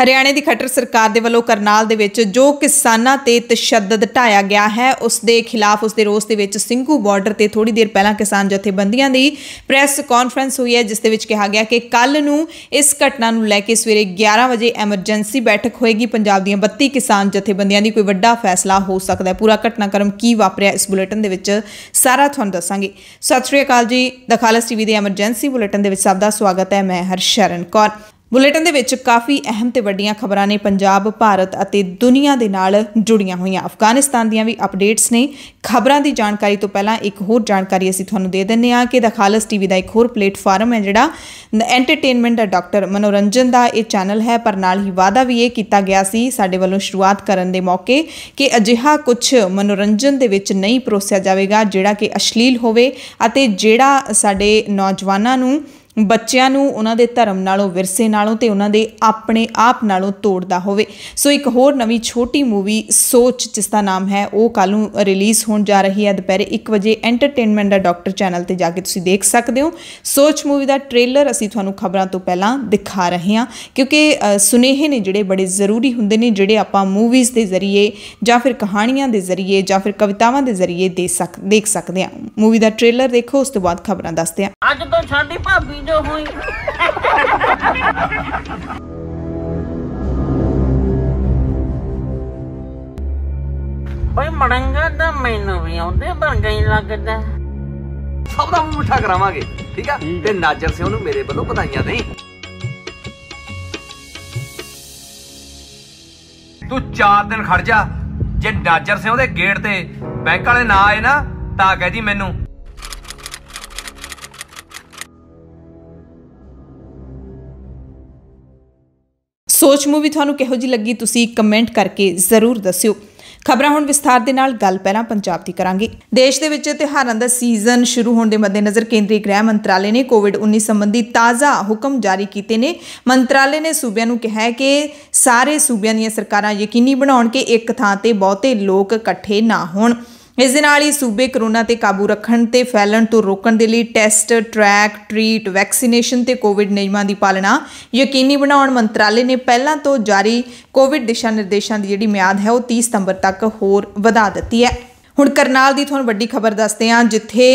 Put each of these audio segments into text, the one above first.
ਹਰਿਆਣੇ ਦੀ ਖੱਟਰ ਸਰਕਾਰ ਦੇ ਵੱਲੋਂ ਕਰਨਾਲ ਦੇ ਵਿੱਚ ਜੋ ਕਿਸਾਨਾਂ ਤੇ ਤਸ਼ੱਦਦ ਢਾਇਆ ਗਿਆ ਹੈ ਉਸ ਦੇ ਖਿਲਾਫ ਉਸ ਦੇ ਰੋਸ ਦੇ ਵਿੱਚ ਸਿੰਘੂ ਬਾਰਡਰ ਤੇ ਥੋੜੀ ਦੇਰ ਪਹਿਲਾਂ ਕਿਸਾਨ ਜਥੇਬੰਦੀਆਂ ਦੀ ਪ੍ਰੈਸ ਕਾਨਫਰੰਸ ਹੋਈ ਹੈ ਜਿਸ ਦੇ ਵਿੱਚ ਕਿਹਾ ਗਿਆ ਕਿ ਕੱਲ ਨੂੰ ਇਸ ਘਟਨਾ ਨੂੰ ਲੈ ਕੇ ਸਵੇਰੇ 11 ਵਜੇ ਐਮਰਜੈਂਸੀ ਬੈਠਕ ਹੋਏਗੀ ਪੰਜਾਬ ਦੀਆਂ 32 ਕਿਸਾਨ ਜਥੇਬੰਦੀਆਂ ਦੀ ਕੋਈ ਵੱਡਾ ਫੈਸਲਾ ਹੋ ਸਕਦਾ ਹੈ ਪੂਰਾ ਘਟਨਾਕ੍ਰਮ ਕੀ ਵਾਪਰਿਆ ਇਸ ਬੁਲੇਟਿਨ ਦੇ ਵਿੱਚ ਸਾਰਾ ਤੁਹਾਨੂੰ ਦੱਸਾਂਗੇ ਸਤਿ ਸ਼੍ਰੀ ਅਕਾਲ ਜੀ ਦਖਾਲਸ ਟੀਵੀ ਦੇ ਐਮਰਜੈਂਸੀ ਬੁਲੇਟਿਨ ਦੇ ਵਿੱਚ ਸਭ ਦਾ ਸਵਾਗਤ ਹੈ ਮੈਂ ਹਰਸ਼ਰਨ ਕੌਰ ਬੁਲੇਟਿਨ ਦੇ ਵਿੱਚ ਕਾਫੀ ਅਹਿਮ ਤੇ ਵੱਡੀਆਂ ਖਬਰਾਂ ਨੇ ਪੰਜਾਬ ਭਾਰਤ ਅਤੇ ਦੁਨੀਆ ਦੇ ਨਾਲ ਜੁੜੀਆਂ ਹੋਈਆਂ ਅਫਗਾਨਿਸਤਾਨ ਦੀਆਂ ਵੀ ਅਪਡੇਟਸ ਨੇ ਖਬਰਾਂ ਦੀ ਜਾਣਕਾਰੀ ਤੋਂ ਪਹਿਲਾਂ ਇੱਕ ਹੋਰ ਜਾਣਕਾਰੀ ਅਸੀਂ ਤੁਹਾਨੂੰ ਦੇ ਦਿੰਨੇ ਆ ਕਿ ਦਾ ਖਾਲਸ ਟੀਵੀ ਦਾ ਇੱਕ ਹੋਰ ਪਲੇਟਫਾਰਮ ਹੈ ਜਿਹੜਾ ਐਂਟਰਟੇਨਮੈਂਟ ਦਾ ਡਾਕਟਰ ਮਨੋਰੰਜਨ ਦਾ ਇਹ ਚੈਨਲ ਹੈ ਪਰ ਨਾਲ ਹੀ ਵਾਦਾ ਵੀ ਇਹ ਕੀਤਾ ਗਿਆ ਸੀ ਸਾਡੇ ਵੱਲੋਂ ਸ਼ੁਰੂਆਤ ਕਰਨ ਦੇ ਮੌਕੇ ਕਿ ਅਜਿਹਾ ਕੁਝ ਮਨੋਰੰਜਨ ਦੇ ਵਿੱਚ ਨਹੀਂ ਪਰੋਸਿਆ ਜਾਵੇਗਾ ਜਿਹੜਾ ਕਿ ਅਸ਼ਲੀਲ ਹੋਵੇ ਅਤੇ ਜਿਹੜਾ ਸਾਡੇ ਨੌਜਵਾਨਾਂ ਨੂੰ ਬੱਚਿਆਂ ਨੂੰ ਉਹਨਾਂ ਦੇ ਧਰਮ ਨਾਲੋਂ ਵਿਰਸੇ ਨਾਲੋਂ ਤੇ ਉਹਨਾਂ ਦੇ ਆਪਣੇ ਆਪ ਨਾਲੋਂ ਤੋੜਦਾ ਹੋਵੇ ਸੋ ਇੱਕ ਹੋਰ ਨਵੀਂ ਛੋਟੀ ਮੂਵੀ ਸੋਚ ਜਿਸ ਦਾ ਨਾਮ ਹੈ ਉਹ ਕੱਲ ਨੂੰ ਰਿਲੀਜ਼ ਹੋਣ ਜਾ ਰਹੀ ਹੈ ਦੁਪਹਿਰੇ 1 ਵਜੇ ਐਂਟਰਟੇਨਮੈਂਟ ਦਾ ਡਾਕਟਰ ਚੈਨਲ ਤੇ ਜਾ ਕੇ ਤੁਸੀਂ ਦੇਖ ਸਕਦੇ ਹੋ ਸੋਚ ਮੂਵੀ ਦਾ ਟ੍ਰੇਲਰ ਅਸੀਂ ਤੁਹਾਨੂੰ ਖਬਰਾਂ ਤੋਂ ਪਹਿਲਾਂ ਦਿਖਾ ਰਹੇ ਹਾਂ ਕਿਉਂਕਿ ਸੁਨੇਹੇ ਨੇ ਜਿਹੜੇ ਬੜੇ ਜ਼ਰੂਰੀ ਹੁੰਦੇ ਨੇ ਜਿਹੜੇ ਆਪਾਂ ਮੂਵੀਜ਼ ਦੇ ਜ਼ਰੀਏ ਜਾਂ ਫਿਰ ਕਹਾਣੀਆਂ ਦੇ ਜ਼ਰੀਏ ਜਾਂ ਫਿਰ ਕਵਿਤਾਵਾਂ ਦੇ ਜ਼ਰੀਏ ਦੇ ਸਕ ਦੇਖ ਸਕਦੇ ਹਾਂ ਮੂਵੀ ਦਾ ਟ੍ਰੇਲਰ ਦੇਖੋ ਉਸ ਤੋਂ ਬਾਅਦ ਖਬਰਾਂ ਦੱਸਦੇ ਹਾਂ ਅੱਜ ਤੋਂ ਸਾਡੀ ਭਾਬੀ yo voy. ਓਏ ਮੜੰਗਾ ਤਾਂ ਮੈਨੂੰ ਵੀ ਆਉਂਦੇ ਵਰਗਾ ਹੀ ਲੱਗਦਾ ਸਭ ਦਾ ਮੂੰਹ ਕਰਾਵਾਂਗੇ ਠੀਕ ਆ ਤੇ ਨਾਜਰ ਸਿੰਘ ਨੂੰ ਮੇਰੇ ਵੱਲੋਂ ਵਧਾਈਆਂ ਨਹੀਂ ਤੂੰ 4 ਦਿਨ ਖੜ ਜਾ ਜੇ ਨਾਜਰ ਸਿੰਘ ਦੇ ਗੇਟ ਤੇ ਬੈਂਕ ਵਾਲੇ ਨਾ ਆਏ ਨਾ ਤਾਂ ਕਹਿ ਜੀ ਮੈਨੂੰ ਸੋਚ ਮੂਵੀ ਤੁਹਾਨੂੰ ਕਿਹੋ ਜੀ ਲੱਗੀ ਤੁਸੀਂ ਕਮੈਂਟ ਕਰਕੇ ਜ਼ਰੂਰ ਦੱਸਿਓ ਖਬਰਾਂ ਹੁਣ ਵਿਸਥਾਰ ਦੇ ਨਾਲ ਗੱਲ ਪਹਿਲਾਂ ਪੰਜਾਬ ਦੀ ਕਰਾਂਗੇ ਦੇਸ਼ ਦੇ ਵਿੱਚ ਤਿਹਾਰਾਂ ਦਾ ਸੀਜ਼ਨ ਸ਼ੁਰੂ ਹੋਣ ਦੇ ਮੱਦੇਨਜ਼ਰ ਕੇਂਦਰੀ ਗ੍ਰਹਿ ਮੰਤਰਾਲੇ ਨੇ ਕੋਵਿਡ-19 ਸੰਬੰਧੀ ਤਾਜ਼ਾ ਹੁਕਮ ਜਾਰੀ ਕੀਤੇ ਨੇ ਮੰਤਰਾਲੇ ਨੇ ਸੂਬਿਆਂ ਨੂੰ ਕਿਹਾ ਹੈ ਕਿ ਸਾਰੇ ਸੂਬਿਆਂ ਦੀਆਂ ਸਰਕਾਰਾਂ ਯਕੀਨੀ ਬਣਾਉਣ ਕਿ ਇੱਕ ਥਾਂ ਤੇ ਬਹੁਤੇ ਲੋਕ ਇਕੱਠੇ ਨਾ ਹੋਣ ਇਸ ਦੇ ਨਾਲ ਹੀ ਸੂਬੇ ਕਰੋਨਾ ਤੇ ਕਾਬੂ ਰੱਖਣ ਤੇ ਫੈਲਣ ਤੋਂ ਰੋਕਣ ਦੇ ਲਈ ਟੈਸਟ ਟਰੈਕ ਟ੍ਰੀਟ ਵੈਕਸੀਨੇਸ਼ਨ ਤੇ ਕੋਵਿਡ ਨਿਯਮਾਂ ਦੀ ਪਾਲਣਾ ਯਕੀਨੀ ਬਣਾਉਣ ਮੰਤਰਾਲੇ ਨੇ ਪਹਿਲਾਂ ਤੋਂ ਜਾਰੀ ਕੋਵਿਡ ਦਿਸ਼ਾ ਨਿਰਦੇਸ਼ਾਂ ਦੀ ਜਿਹੜੀ ਮਿਆਦ ਹੈ ਉਹ 30 ਸਤੰਬਰ ਤੱਕ ਹੋਰ ਵਧਾ ਦਿੱਤੀ ਹੈ ਹੁਣ ਕਰਨਾਲ ਦੀ ਤੁਹਾਨੂੰ ਵੱਡੀ ਖਬਰ ਦੱਸਦੇ ਹਾਂ ਜਿੱਥੇ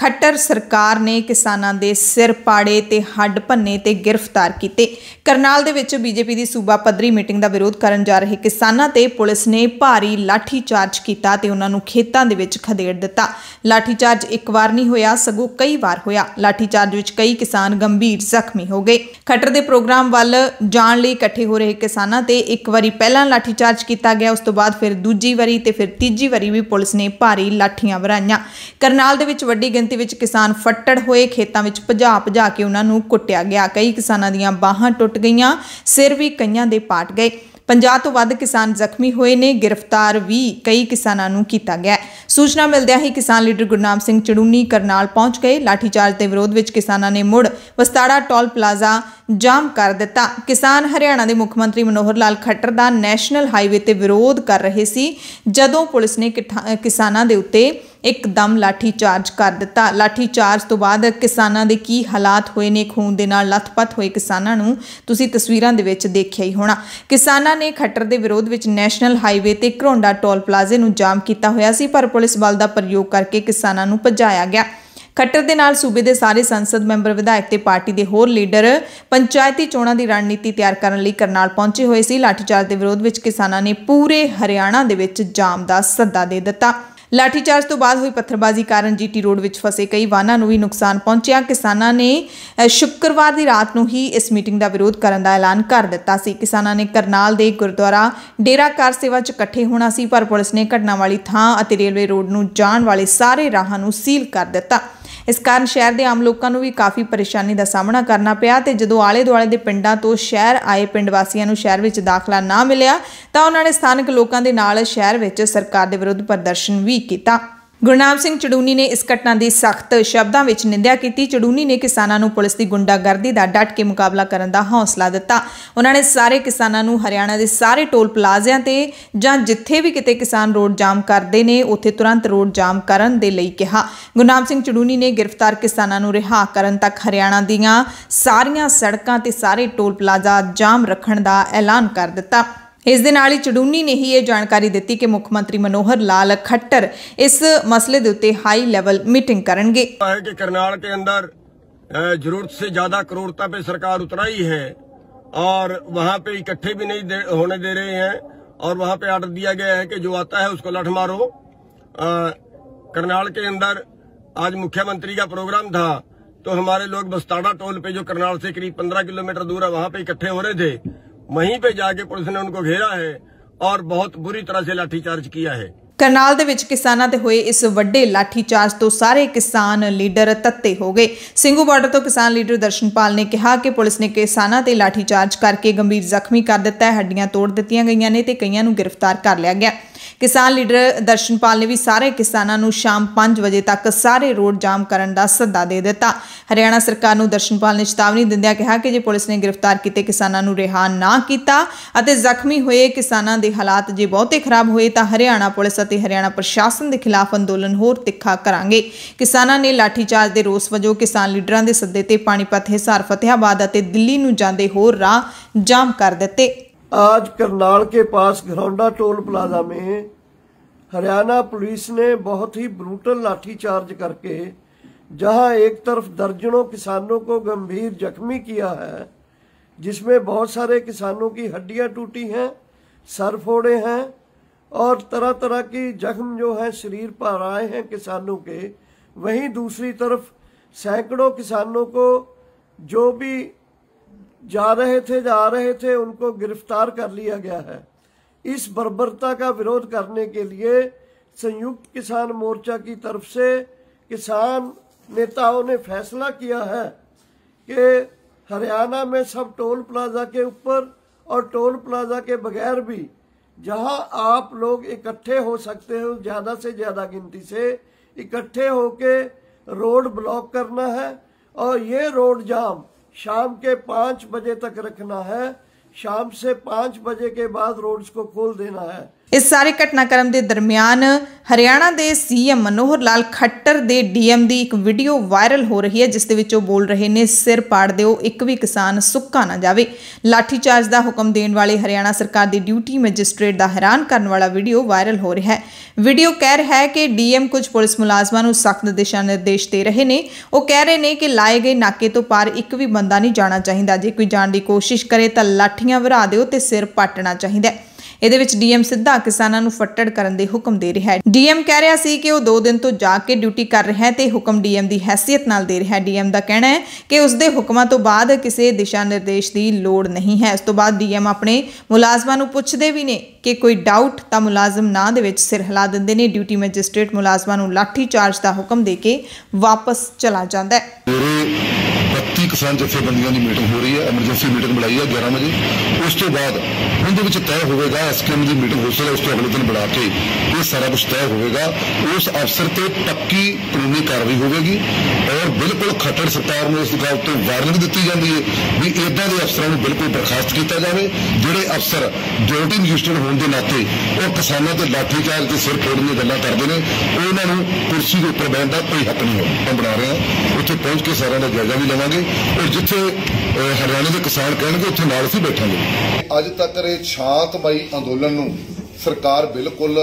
ਖੱਟਰ ਸਰਕਾਰ ਨੇ ਕਿਸਾਨਾਂ ਦੇ ਸਿਰ ਪਾੜੇ ਤੇ ਹੱਡ ਭੰਨੇ ਤੇ ਗ੍ਰਿਫਤਾਰ ਕੀਤੇ ਕਰਨਾਲ ਦੇ ਵਿੱਚ ਬੀਜੇਪੀ ਦੀ ਸੂਬਾ ਪੱਧਰੀ ਮੀਟਿੰਗ ਦਾ ਵਿਰੋਧ ਕਰਨ ਜਾ ਰਹੇ ਕਿਸਾਨਾਂ ਤੇ ਪੁਲਿਸ ਨੇ ਭਾਰੀ ਲਾਠੀ ਚਾਰਜ ਕੀਤਾ ਤੇ ਉਹਨਾਂ ਨੂੰ ਖੇਤਾਂ ਦੇ ਵਿੱਚ ਖਦੇੜ ਦਿੱਤਾ ਲਾਠੀ ਚਾਰਜ ਇੱਕ ਵਾਰ ਨਹੀਂ ਹੋਇਆ ਸਗੋਂ ਕਈ ਵਾਰ ਹੋਇਆ ਲਾਠੀ ਚਾਰਜ ਵਿੱਚ ਕਈ ਕਿਸਾਨ ਗੰਭੀਰ ਜ਼ਖਮੀ ਹੋ ਗਏ ਖੱਟਰ ਦੇ ਪ੍ਰੋਗਰਾਮ ਵੱਲ ਜਾਣ ਲਈ ਇਕੱਠੇ ਹੋ ਰਹੇ ਕਿਸਾਨਾਂ ਤੇ ਇੱਕ ਵਾਰੀ ਪਹਿਲਾਂ ਲਾਠੀ ਚਾਰਜ ਕੀਤਾ ਗਿਆ ਉਸ ਤੋਂ ਬਾਅਦ ਫਿਰ ਦੂਜੀ ਵਾਰੀ ਤੇ ਫਿਰ ਤੀਜੀ ਵਾਰੀ ਵੀ ਪੁਲਿਸ ਨੇ ਨੇ ਭਾਰੀ ਲਾਠੀਆਂ ਵਰਾਈਆਂ ਕਰਨਾਲ ਦੇ ਵਿੱਚ ਵੱਡੀ ਗਿਣਤੀ ਵਿੱਚ ਕਿਸਾਨ ਫੱਟੜ ਹੋਏ ਖੇਤਾਂ ਵਿੱਚ ਭਜਾ ਭਜਾ ਕੇ ਉਹਨਾਂ ਨੂੰ ਕੁੱਟਿਆ ਗਿਆ ਕਈ ਕਿਸਾਨਾਂ ਦੀਆਂ ਬਾਹਾਂ ਟੁੱਟ ਗਈਆਂ ਸਿਰ ਵੀ ਕਈਆਂ ਦੇ ਪਾਟ ਗਏ 50 ਤੋਂ ਵੱਧ ਕਿਸਾਨ ਜ਼ਖਮੀ ਹੋਏ ਨੇ ਗ੍ਰਿਫਤਾਰ ਵੀ ਕਈ ਕਿਸਾਨਾਂ ਨੂੰ ਕੀਤਾ ਗਿਆ ਸੂਚਨਾ ਮਿਲਦਿਆਂ ਹੀ ਕਿਸਾਨ ਲੀਡਰ ਗੁਰਨਾਮ ਸਿੰਘ ਚੜੂਨੀ ਕਰਨਾਲ ਪਹੁੰਚ ਗਏ ਲਾਠੀ ਚਾਰਜ ਦੇ ਵਿਰੋਧ ਵਿੱਚ ਕਿਸਾਨਾਂ ਨੇ ਮੁੜ ਵਸਤਾੜਾ ਟੋਲ ਪਲਾਜ਼ਾ ਜਾਮ ਕਰ ਦਿੱਤਾ ਕਿਸਾਨ ਹਰਿਆਣਾ ਦੇ ਮੁੱਖ ਮੰਤਰੀ ਮਨੋਹਰ ਲਾਲ ਖੱਟਰ ਦਾ ਨੈਸ਼ਨਲ ਹਾਈਵੇ ਤੇ ਵਿਰੋਧ ਕਰ ਰਹੇ ਸੀ ਜਦੋਂ ਪੁਲਿਸ ਨੇ ਕਿਸਾਨਾਂ ਦੇ ਉੱਤੇ ਇੱਕਦਮ ਲਾਠੀ ਚਾਰਜ ਕਰ ਦਿੱਤਾ ਲਾਠੀ ਚਾਰਜ ਤੋਂ ਬਾਅਦ ਕਿਸਾਨਾਂ ਦੇ ਕੀ ਹਾਲਾਤ ਹੋਏ ਨੇ ਖੂਨ ਦੇ ਨਾਲ ਲੱਥਪੱਥ ਹੋਏ ਕਿਸਾਨਾਂ ਨੂੰ ਤੁਸੀਂ ਤਸਵੀਰਾਂ ਦੇ ਵਿੱਚ ਦੇਖਿਆ ਹੀ ਹੋਣਾ ਕਿਸਾਨਾਂ ਨੇ ਖੱਟਰ ਦੇ ਵਿਰੋਧ ਵਿੱਚ ਨੈਸ਼ਨਲ ਹਾਈਵੇ ਤੇ ਘਰੋਂਡਾ ਟੋਲ ਪਲਾਜ਼ੇ ਨੂੰ ਜਾਮ ਕੀਤਾ ਹੋਇਆ ਸੀ ਪਰ ਪੁਲਿਸ ਬਲ ਦਾ ਪ੍ਰਯੋਗ ਕਰਕੇ ਕਿਸਾਨਾਂ ਨੂੰ ਭਜਾਇਆ ਗਿਆ ਖੱਟਰ ਦੇ ਨਾਲ ਸੂਬੇ ਦੇ ਸਾਰੇ ਸੰਸਦ ਮੈਂਬਰ ਵਿਧਾਇਕ ਤੇ ਪਾਰਟੀ ਦੇ ਹੋਰ ਲੀਡਰ ਪੰਚਾਇਤੀ ਚੋਣਾਂ ਦੀ ਰਣਨੀਤੀ ਤਿਆਰ ਕਰਨ ਲਈ ਕਰਨਾਲ ਪਹੁੰਚੇ ਹੋਏ ਸੀ ਲਾਠੀਚਾਰਜ ਦੇ ਵਿਰੋਧ ਵਿੱਚ ਕਿਸਾਨਾਂ ਨੇ ਪੂਰੇ ਹਰਿਆਣਾ ਦੇ ਵਿੱਚ ਜਾਮ ਦਾ ਸੱਦਾ ਦੇ ਦਿੱਤਾ ਲਾਠੀਚਾਰਜ ਤੋਂ ਬਾਅਦ ਹੋਈ ਪੱਥਰਬਾਜ਼ੀ ਕਾਰਨ ਜੀਟੀ ਰੋਡ ਵਿੱਚ ਫਸੇ ਕਈ ਵਾਹਨਾਂ ਨੂੰ ਵੀ ਨੁਕਸਾਨ ਪਹੁੰਚਿਆ ਕਿਸਾਨਾਂ ਨੇ ਸ਼ੁੱਕਰਵਾਰ ਦੀ ਰਾਤ ਨੂੰ ਹੀ ਇਸ ਮੀਟਿੰਗ ਦਾ ਵਿਰੋਧ ਕਰਨ ਦਾ ਐਲਾਨ ਕਰ ਦਿੱਤਾ ਸੀ ਕਿਸਾਨਾਂ ਨੇ ਕਰਨਾਲ ਦੇ ਗੁਰਦੁਆਰਾ ਡੇਰਾ ਕਾਰ ਸੇਵਾ 'ਚ ਇਕੱਠੇ ਹੋਣਾ ਸੀ ਪਰ ਪੁਲਿਸ ਨੇ ਘਟਨਾ ਵਾਲੀ ਥਾਂ ਅਤੇ ਰੇਲਵੇ ਰੋਡ ਨੂੰ ਜਾਣ ਵਾਲੇ ਸਾਰੇ ਰਾਹਾਂ ਨੂੰ ਸੀਲ ਕਰ ਦਿੱਤਾ ਇਸ ਕਾਰਨ ਸ਼ਹਿਰ ਦੇ ਆਮ ਲੋਕਾਂ ਨੂੰ ਵੀ ਕਾਫੀ ਪਰੇਸ਼ਾਨੀ ਦਾ ਸਾਹਮਣਾ ਕਰਨਾ ਪਿਆ ਤੇ ਜਦੋਂ ਆਲੇ ਦੁਆਲੇ ਦੇ ਪਿੰਡਾਂ ਤੋਂ ਸ਼ਹਿਰ ਆਏ ਪਿੰਡ ਵਾਸੀਆਂ ਨੂੰ ਸ਼ਹਿਰ ਵਿੱਚ ਦਾਖਲਾ ਨਾ ਮਿਲਿਆ ਤਾਂ ਉਹਨਾਂ ਨੇ ਸਥਾਨਕ ਲੋਕਾਂ ਦੇ ਨਾਲ ਸ਼ਹਿਰ ਵਿੱਚ ਸਰਕਾਰ ਦੇ ਵਿਰੁੱਧ ਪ੍ਰਦਰਸ਼ਨ ਵੀ ਕੀਤਾ ਗੁਰਨਾਮ ਸਿੰਘ ਚੜੂਨੀ ਨੇ ਇਸ ਘਟਨਾ ਦੀ ਸਖਤ ਸ਼ਬਦਾਂ ਵਿੱਚ ਨਿੰਦਿਆ ਕੀਤੀ ਚੜੂਨੀ ਨੇ ਕਿਸਾਨਾਂ ਨੂੰ ਪੁਲਿਸ ਦੀ ਗੁੰਡਾਗਰਦੀ ਦਾ ਡਟ ਕੇ ਮੁਕਾਬਲਾ ਕਰਨ ਦਾ ਹੌਸਲਾ ਦਿੱਤਾ ਉਹਨਾਂ ਨੇ ਸਾਰੇ ਕਿਸਾਨਾਂ ਨੂੰ ਹਰਿਆਣਾ ਦੇ ਸਾਰੇ ਟੋਲ ਪਲਾਜ਼ਿਆਂ ਤੇ ਜਾਂ ਜਿੱਥੇ ਵੀ ਕਿਤੇ ਕਿਸਾਨ ਰੋਡ ਜਾਮ ਕਰਦੇ ਨੇ ਉੱਥੇ ਤੁਰੰਤ ਰੋਡ ਜਾਮ ਕਰਨ ਦੇ ਲਈ ਕਿਹਾ ਗੁਰਨਾਮ ਸਿੰਘ ਚੜੂਨੀ ਨੇ ਗ੍ਰਿਫਤਾਰ ਕਿਸਾਨਾਂ ਨੂੰ ਰਿਹਾ ਕਰਨ ਤੱਕ ਹਰਿਆਣਾ ਦੀਆਂ ਸਾਰੀਆਂ ਸੜਕਾਂ ਤੇ ਸਾਰੇ ਟੋਲ ਪਲਾਜ਼ਾ ਜਾਮ ਰੱਖਣ ਦਾ ਐਲਾਨ ਕਰ ਦਿੱਤਾ इस ਦੇ ने ही ਚਡੂਨੀ जानकारी दी ਇਹ कि मुख्यमंत्री मनोहर लाल खट्टर इस मसले के ਇਸ ਮਸਲੇ मीटिंग ਉੱਤੇ ਹਾਈ ਲੈਵਲ ਮੀਟਿੰਗ ਕਰਨਗੇ जरूरत से ज्यादा करोड़ता पे सरकार उतराई है और वहाँ पे इकट्ठे भी नहीं दे, होने दे रहे हैं और वहाँ पे आर्डर दिया गया है कि जो आता है उसको लठ मारो करनाल के अंदर आज मुख्यमंत्री का प्रोग्राम था तो हमारे लोग बस्ताड़ा टोल पे जो करनाल से करीब पंद्रह किलोमीटर दूर है वहाँ पे इकट्ठे हो रहे थे ਜਾ ਕੇ ਪੁਲਿਸ ਨੇ ਉਹਨਾਂ ਕੋ ਘੇਰਾ ਹੈ ਔਰ ਬਹੁਤ ਬੁਰੀ ਤਰ੍ਹਾਂ ਸੇ ਲਾਠੀ ਚਾਰਜ ਕੀਤਾ ਹੈ ਕਰਨਾਲ ਦੇ ਵਿੱਚ ਕਿਸਾਨਾਂ ਤੇ ਹੋਏ ਇਸ ਵੱਡੇ ਲਾਠੀ ਚਾਰਜ ਤੋਂ ਸਾਰੇ ਕਿਸਾਨ ਲੀਡਰ ਤੱਤੇ ਹੋ ਗਏ ਸਿੰਘੂ ਬਾਰਡਰ ਤੋਂ ਕਿਸਾਨ ਲੀਡਰ ਦਰਸ਼ਨਪਾਲ ਨੇ ਕਿਹਾ ਕਿ ਪੁਲਿਸ ਨੇ ਕਿਸਾਨਾਂ ਤੇ ਲਾਠੀ ਚਾਰਜ ਕਰਕੇ ਗੰਭੀਰ ਜ਼ਖਮੀ ਕਰ ਦਿੱਤਾ ਹੈ ਹੱਡੀਆਂ ਤੋੜ ਦਿੱਤੀਆਂ ਗਈਆਂ ਨੇ ਤੇ ਕਈਆਂ ਨੂੰ ਗ੍ਰਿਫਤਾਰ ਕਰ ਲਿਆ ਗਿਆ ਕਿਸਾਨ ਲੀਡਰ ਦਰਸ਼ਨਪਾਲ ਨੇ ਵੀ ਸਾਰੇ ਕਿਸਾਨਾਂ ਨੂੰ ਸ਼ਾਮ 5 ਵਜੇ ਤੱਕ ਸਾਰੇ ਰੋਡ ਜਾਮ ਕਰਨ ਦਾ ਸੱਦਾ ਦੇ ਦਿੱਤਾ ਹਰਿਆਣਾ ਸਰਕਾਰ ਨੂੰ ਦਰਸ਼ਨਪਾਲ ਨੇ ਚੇਤਾਵਨੀ ਦਿੰਦਿਆਂ ਕਿਹਾ ਕਿ ਜੇ ਪੁਲਿਸ ਨੇ ਗ੍ਰਿਫਤਾਰ ਕੀਤੇ ਕਿਸਾਨਾਂ ਨੂੰ ਰਿਹਾ ਨਾ ਕੀਤਾ ਅਤੇ ਜ਼ਖਮੀ ਹੋਏ ਕਿਸਾਨਾਂ ਦੇ ਹਾਲਾਤ ਜੇ ਬਹੁਤੇ ਖਰਾਬ ਹੋਏ ਤਾਂ ਹਰਿਆਣਾ ਪੁਲਿਸ ਅਤੇ ਹਰਿਆਣਾ ਪ੍ਰਸ਼ਾਸਨ ਦੇ ਖਿਲਾਫ ਅੰਦੋਲਨ ਹੋਰ ਤਿੱਖਾ ਕਰਾਂਗੇ ਕਿਸਾਨਾਂ ਨੇ ਲਾਠੀਚਾਰਜ ਦੇ ਰੋਸ ਵਜੋਂ ਕਿਸਾਨ ਲੀਡਰਾਂ ਦੇ ਸੱਦੇ ਤੇ ਪਾਣੀਪਤ ਹਿਸਾਰ ਫਤਿਹਾਬਾਦ ਅਤੇ ਦਿੱਲੀ ਨੂੰ ਜਾਂਦੇ ਹੋਰ ਰਾਹ ਜਾਮ ਕਰ ਦਿੱਤੇ आज करनाल के पास घरौंडा टोल प्लाजा में हरियाणा पुलिस ने बहुत ही ब्रूटल लाठीचार्ज करके जहां एक तरफ दर्जनों किसानों को गंभीर जख्मी किया है जिसमें बहुत सारे किसानों की हड्डियां टूटी हैं सर फोड़े हैं और तरह तरह की जख्म जो है शरीर पर आए हैं किसानों के वहीं दूसरी तरफ सैकड़ों किसानों को जो भी जा रहे थे जा रहे थे उनको गिरफ्तार कर लिया गया है इस बर्बरता का विरोध करने के लिए संयुक्त किसान मोर्चा की तरफ से किसान नेताओं ने फैसला किया है कि हरियाणा में सब टोल प्लाजा के ऊपर और टोल प्लाजा के बगैर भी जहां आप लोग इकट्ठे हो सकते हो ज़्यादा से ज़्यादा गिनती से इकट्ठे होके रोड ब्लॉक करना है और ये रोड जाम शाम के पाँच बजे तक रखना है शाम से पाँच बजे के बाद रोड्स को खोल देना है ਇਸ ਸਾਰੇ ਘਟਨਾਕ੍ਰਮ ਦੇ ਦਰਮਿਆਨ ਹਰਿਆਣਾ ਦੇ ਸੀਐਮ ਮਨੋਹਰ ਲਾਲ ਖੱਟਰ ਦੇ ਡੀਐਮ ਦੀ ਇੱਕ ਵੀਡੀਓ ਵਾਇਰਲ ਹੋ ਰਹੀ ਹੈ ਜਿਸ ਦੇ ਵਿੱਚ ਉਹ ਬੋਲ ਰਹੇ ਨੇ ਸਿਰ ਪਾੜ ਦਿਓ ਇੱਕ ਵੀ ਕਿਸਾਨ ਸੁੱਕਾ ਨਾ ਜਾਵੇ ਲਾਠੀ ਚਾਰਜ ਦਾ ਹੁਕਮ ਦੇਣ ਵਾਲੇ ਹਰਿਆਣਾ ਸਰਕਾਰ ਦੇ ਡਿਊਟੀ ਮੈਜਿਸਟ੍ਰੇਟ ਦਾ ਹੈਰਾਨ ਕਰਨ ਵਾਲਾ ਵੀਡੀਓ ਵਾਇਰਲ ਹੋ ਰਿਹਾ ਹੈ ਵੀਡੀਓ ਕਹਿ ਰਿਹਾ ਹੈ ਕਿ ਡੀਐਮ ਕੁਝ ਪੁਲਿਸ ਮੁਲਾਜ਼ਮਾਂ ਨੂੰ ਸਖਤ ਦਿਸ਼ਾ ਨਿਰਦੇਸ਼ ਦੇ ਰਹੇ ਨੇ ਉਹ ਕਹਿ ਰਹੇ ਨੇ ਕਿ ਲਾਏ ਗਏ ਨਾਕੇ ਤੋਂ ਪਾਰ ਇੱਕ ਵੀ ਬੰਦਾ ਨਹੀਂ ਜਾਣਾ ਚਾਹੀਦਾ ਜੇ ਕੋਈ ਜਾਣ ਦੀ ਕੋਸ਼ਿਸ਼ ਕਰੇ ਤਾਂ ਲਾਠੀਆਂ ਵਰਾ ਦਿਓ ਤੇ ਸਿਰ ਪਾਟਣਾ ਚਾਹੀਦਾ ਹੈ ਇਹਦੇ ਵਿੱਚ ਡੀਐਮ ਸਿੱਧਾ ਕਿਸਾਨਾਂ ਨੂੰ ਫੱਟੜ ਕਰਨ ਦੇ ਹੁਕਮ ਦੇ ਰਿਹਾ ਹੈ ਡੀਐਮ ਕਹਿ ਰਿਹਾ ਸੀ ਕਿ ਉਹ 2 ਦਿਨ ਤੋਂ ਜਾ ਕੇ ਡਿਊਟੀ ਕਰ ਰਿਹਾ ਹੈ ਤੇ ਹੁਕਮ ਡੀਐਮ ਦੀ ਹیثیت ਨਾਲ ਦੇ ਰਿਹਾ ਹੈ ਡੀਐਮ ਦਾ ਕਹਿਣਾ ਹੈ ਕਿ ਉਸ ਦੇ ਹੁਕਮਾਂ ਤੋਂ ਬਾਅਦ ਕਿਸੇ ਦਿਸ਼ਾ ਨਿਰਦੇਸ਼ ਦੀ ਲੋੜ ਨਹੀਂ ਹੈ ਇਸ ਤੋਂ ਬਾਅਦ ਡੀਐਮ ਆਪਣੇ ਮੁਲਾਜ਼ਮਾਂ ਨੂੰ ਪੁੱਛਦੇ ਵੀ ਨੇ ਕਿ ਕੋਈ ਡਾਊਟ ਤਾਂ ਮੁਲਾਜ਼ਮ ਨਾਂ ਦੇ ਵਿੱਚ ਸਿਰ ਹਿਲਾ ਦਿੰਦੇ ਨੇ ਡਿਊਟੀ ਮੈਜਿਸਟ੍ਰੇਟ ਮੁਲਾਜ਼ਮਾਂ ਨੂੰ ਲਾਠੀ ਚਾਰਜ ਦਾ ਹੁਕਮ ਦੇ ਕੇ ਵਾਪਸ ਚਲਾ ਜਾਂਦਾ ਹੈ ਕਿਸਾਨ ਜਥੇਬੰਦੀਆਂ ਦੀ ਮੀਟਿੰਗ ਹੋ ਰਹੀ ਹੈ ਐਮਰਜੈਂਸੀ ਮੀਟਿੰਗ ਬੁਲਾਈ ਹੈ 11 ਵਜੇ ਉਸ ਤੋਂ ਬਾਅਦ ਉਹਦੇ ਵਿੱਚ ਤੈਅ ਹੋਵੇਗਾ ਐਸਕੇਐਮ ਦੀ ਮੀਟਿੰਗ ਹੋ ਸਕਦਾ ਉਸ ਤੋਂ ਅਗਲੇ ਦਿਨ ਬੁਲਾ ਕੇ ਇਹ ਸਾਰਾ ਕੁਝ ਤੈਅ ਹੋਵੇਗਾ ਉਸ ਅਫਸਰ ਤੇ ਪੱਕੀ ਕਾਨੂੰਨੀ ਕਾਰਵਾਈ ਹੋਵੇਗੀ ਔਰ ਬਿਲਕੁਲ ਖੱਟੜ ਸਰਕਾਰ ਨੂੰ ਇਸ ਗੱਲ ਤੋਂ ਵਾਰਨਿੰਗ ਦਿੱਤੀ ਜਾਂਦੀ ਹੈ ਵੀ ਇਦਾਂ ਦੇ ਅਫਸਰਾਂ ਨੂੰ ਬਿਲਕੁਲ ਬਰਖਾਸਤ ਕੀਤਾ ਜਾਵੇ ਜਿਹੜੇ ਅਫਸਰ ਡਿਊਟੀ ਰਜਿਸਟਰ ਹੋਣ ਦੇ ਨਾਤੇ ਉਹ ਕਿਸਾਨਾਂ ਤੇ ਲਾਠੀ ਚਾਰ ਤੇ ਸਿਰ ਫੋੜਨ ਦੀ ਗੱਲਾਂ ਕਰਦੇ ਨੇ ਉਹਨਾਂ ਨੂੰ ਕੁਰਸੀ ਦੇ ਉੱਪਰ ਬੈਠਣ ਦਾ ਕੋਈ ਹੱਕ ਨਹੀਂ ਹੈ ਬਣਾ ਰਿਹਾ ਉੱਥੇ ਪਹੁੰਚ ਕੇ ਸਾਰਿਆਂ ਦਾ ਜਾਇਜ਼ਾ ਵੀ ਲਵਾਂਗੇ ਔਰ ਜਿੱਥੇ ਹਰਿਆਣੇ ਦੇ ਕਿਸਾਨ ਕਹਿਣਗੇ ਉੱਥੇ ਨਾਲ ਅਸੀਂ ਬੈਠਾਂਗੇ ਅੱਜ ਤੱਕ ਇਹ ਸ਼ਾਂਤਮਈ ਅੰਦੋਲਨ ਨੂੰ ਸਰਕਾਰ ਬਿਲਕੁਲ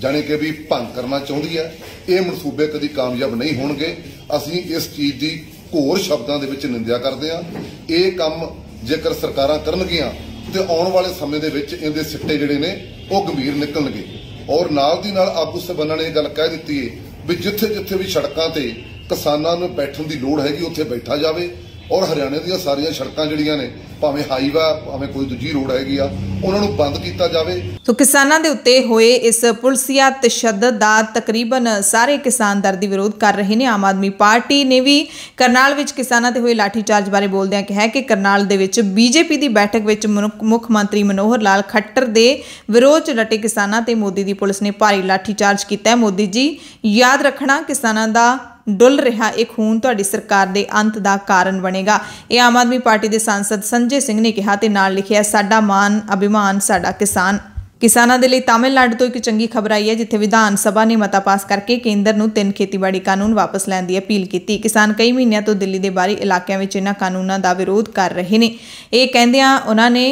ਜਾਣੇ ਕਿ ਵੀ ਭੰਗ ਕਰਨਾ ਚਾਹੁੰਦੀ ਹੈ ਇਹ ਮਨਸੂਬੇ ਕਦੀ ਕਾਮਯਾਬ ਨਹੀਂ ਹੋਣਗੇ ਅਸੀਂ ਇਸ ਚੀਜ਼ ਦੀ ਘੋਰ ਸ਼ਬਦਾਂ ਦੇ ਵਿੱਚ ਨਿੰਦਿਆ ਕਰਦੇ ਹਾਂ ਇਹ ਕੰਮ ਜੇਕਰ ਸਰਕਾਰਾਂ ਕਰਨਗੀਆਂ ਤੇ ਆਉਣ ਵਾਲੇ ਸਮੇਂ ਦੇ ਵਿੱਚ ਇਹਦੇ ਸਿੱਟੇ ਜਿਹੜੇ ਨੇ ਉਹ ਗੰਭੀਰ ਨਿਕਲਣਗੇ ਔਰ ਨਾਲ ਦੀ ਨਾਲ ਆਪੂ ਸਬੰਧਾਂ ਇਹ ਗੱਲ ਕਹਿ ਦਿੱਤੀ ਹੈ ਵੀ ਜਿੱਥੇ ਜਿੱਥੇ ਵੀ ਸੜਕਾਂ ਤੇ ਕਿਸਾਨਾਂ ਨੂੰ ਬੈਠਣ ਦੀ ਲੋੜ ਹੈਗੀ ਉੱਥੇ ਬੈਠਾ ਜਾਵੇ ਔਰ ਹਰਿਆਣੇ ਦੀਆਂ ਸਾਰੀਆਂ ਸੜਕਾਂ ਜਿਹੜੀਆਂ ਨੇ ਭਾਵੇਂ ਹਾਈਵਾ ਭਾਵੇਂ ਕੋਈ ਦੂਜੀ ਰੋਡ ਹੈਗੀ ਆ ਉਹਨਾਂ ਨੂੰ ਬੰਦ ਕੀਤਾ ਜਾਵੇ ਸੋ ਕਿਸਾਨਾਂ ਦੇ ਉੱਤੇ ਹੋਏ ਇਸ ਪੁਲਸੀਆ ਤਸ਼ੱਦਦ ਦਾ ਤਕਰੀਬਨ ਸਾਰੇ ਕਿਸਾਨ ਦਰ ਦੀ ਵਿਰੋਧ ਕਰ ਰਹੇ ਨੇ ਆਮ ਆਦਮੀ ਪਾਰਟੀ ਨੇ ਵੀ ਕਰਨਾਲ ਵਿੱਚ ਕਿਸਾਨਾਂ ਤੇ ਹੋਏ ਲਾਠੀ ਚਾਰਜ ਬਾਰੇ ਬੋਲਦਿਆਂ ਕਿਹਾ ਕਿ ਕਰਨਾਲ ਦੇ ਵਿੱਚ ਬੀਜੇਪੀ ਦੀ ਬੈਠਕ ਵਿੱਚ ਮੁੱਖ ਮੰਤਰੀ ਮਨੋਹਰ ਲਾਲ ਖੱਟਰ ਦੇ ਵਿਰੋਧ ਚ ਡਟੇ ਕਿਸਾਨਾਂ ਤੇ ਮੋਦੀ ਦੀ ਪੁਲਿਸ ਨੇ ਭਾਰੀ ਲਾਠੀ ਚਾਰਜ ਕੀਤਾ ਹੈ ਮੋਦੀ ਜੀ ਯਾਦ ਰੱਖਣਾ ਕਿਸਾਨਾਂ ਦਾ ਡੁੱਲ ਰਿਹਾ ਇਹ ਖੂਨ ਤੁਹਾਡੀ ਸਰਕਾਰ ਦੇ ਅੰਤ ਦਾ ਕਾਰਨ ਬਣੇਗਾ ਇਹ ਆਮ ਆਦਮੀ ਪਾਰਟੀ ਦੇ ਸੰਸਦ ਸੰਜੇ ਸਿੰਘ ਨੇ ਕਿਹਾ ਤੇ ਨਾਲ ਲਿਖਿਆ ਸਾਡਾ ਮਾਨ ਅਭਿਮਾਨ ਸਾਡਾ ਕਿਸਾਨ ਕਿਸਾਨਾਂ ਦੇ ਲਈ ਤਾਮਿਲਨਾਡੂ ਤੋਂ ਇੱਕ ਚੰਗੀ ਖਬਰ ਆਈ ਹੈ ਜਿੱਥੇ ਵਿਧਾਨ ਸਭਾ ਨੇ ਮਤਾ ਪਾਸ ਕਰਕੇ ਕੇਂਦਰ ਨੂੰ ਤਿੰਨ ਖੇਤੀਬਾੜੀ ਕਾਨੂੰਨ ਵਾਪਸ ਲੈਣ ਦੀ ਅਪੀਲ ਕੀਤੀ ਕਿਸਾਨ ਕਈ ਮਹੀਨਿਆਂ ਤੋਂ ਦਿੱਲੀ ਦੇ ਬਾਹਰੀ ਇਲਾਕਿਆਂ ਵਿੱਚ ਇਹਨਾਂ ਕਾਨੂੰਨਾਂ ਦਾ ਵਿਰੋਧ ਕਰ ਰਹੇ ਨੇ ਇਹ ਕਹਿੰਦਿਆਂ ਉਹਨਾਂ ਨੇ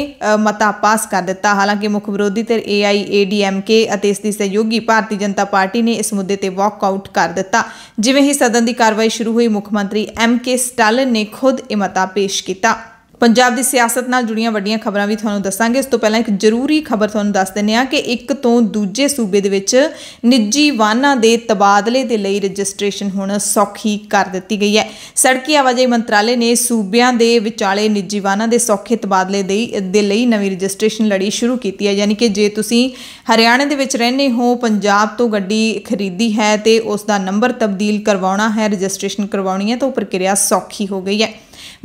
ਮਤਾ ਪਾਸ ਕਰ ਦਿੱਤਾ ਹਾਲਾਂਕਿ ਮੁੱਖ ਵਿਰੋਧੀ ਧਿਰ AIADMK ਅਤੇ ਇਸ ਦੀ ਸਹਿਯੋਗੀ ਭਾਰਤੀ ਜਨਤਾ ਪਾਰਟੀ ਨੇ ਇਸ ਮੁੱਦੇ ਤੇ ਵਾਕ ਆਊਟ ਕਰ ਦਿੱਤਾ ਜਿਵੇਂ ਹੀ ਸਦਨ ਦੀ ਕਾਰਵਾਈ ਸ਼ੁਰੂ ਹੋਈ ਮੁੱਖ ਮੰਤਰੀ MK ਸਟਾਲਿਨ ਨੇ ਖੁਦ ਇਹ ਮਤਾ ਪੇਸ਼ ਕੀਤਾ ਪੰਜਾਬ ਦੀ ਸਿਆਸਤ ਨਾਲ ਜੁੜੀਆਂ ਵੱਡੀਆਂ ਖਬਰਾਂ ਵੀ ਤੁਹਾਨੂੰ ਦੱਸਾਂਗੇ ਇਸ ਤੋਂ ਪਹਿਲਾਂ ਇੱਕ ਜ਼ਰੂਰੀ ਖਬਰ ਤੁਹਾਨੂੰ ਦੱਸ ਦਿੰਨੇ ਆ ਕਿ ਇੱਕ ਤੋਂ ਦੂਜੇ ਸੂਬੇ ਦੇ ਵਿੱਚ ਨਿੱਜੀ ਵਾਹਨਾਂ ਦੇ ਤਬਾਦਲੇ ਦੇ ਲਈ ਰਜਿਸਟ੍ਰੇਸ਼ਨ ਹੁਣ ਸੌਖੀ ਕਰ ਦਿੱਤੀ ਗਈ ਹੈ ਸੜਕੀ ਆਵਾਜਾਈ ਮੰਤਰਾਲੇ ਨੇ ਸੂਬਿਆਂ ਦੇ ਵਿਚਾਲੇ ਨਿੱਜੀ ਵਾਹਨਾਂ ਦੇ ਸੌਖੇ ਤਬਾਦਲੇ ਦੇ ਲਈ ਨਵੀਂ ਰਜਿਸਟ੍ਰੇਸ਼ਨ ਲੜੀ ਸ਼ੁਰੂ ਕੀਤੀ ਹੈ ਯਾਨੀ ਕਿ ਜੇ ਤੁਸੀਂ ਹਰਿਆਣਾ ਦੇ ਵਿੱਚ ਰਹਿੰਦੇ ਹੋ ਪੰਜਾਬ ਤੋਂ ਗੱਡੀ ਖਰੀਦੀ ਹੈ ਤੇ ਉਸ ਦਾ ਨੰਬਰ ਤਬਦੀਲ ਕਰਵਾਉਣਾ ਹੈ ਰਜਿਸਟ੍ਰੇਸ਼ਨ ਕਰਵਾਉਣੀ ਹੈ ਤਾਂ ਉਹ ਪ੍ਰਕਿਰਿਆ ਸੌਖੀ ਹੋ ਗਈ ਹੈ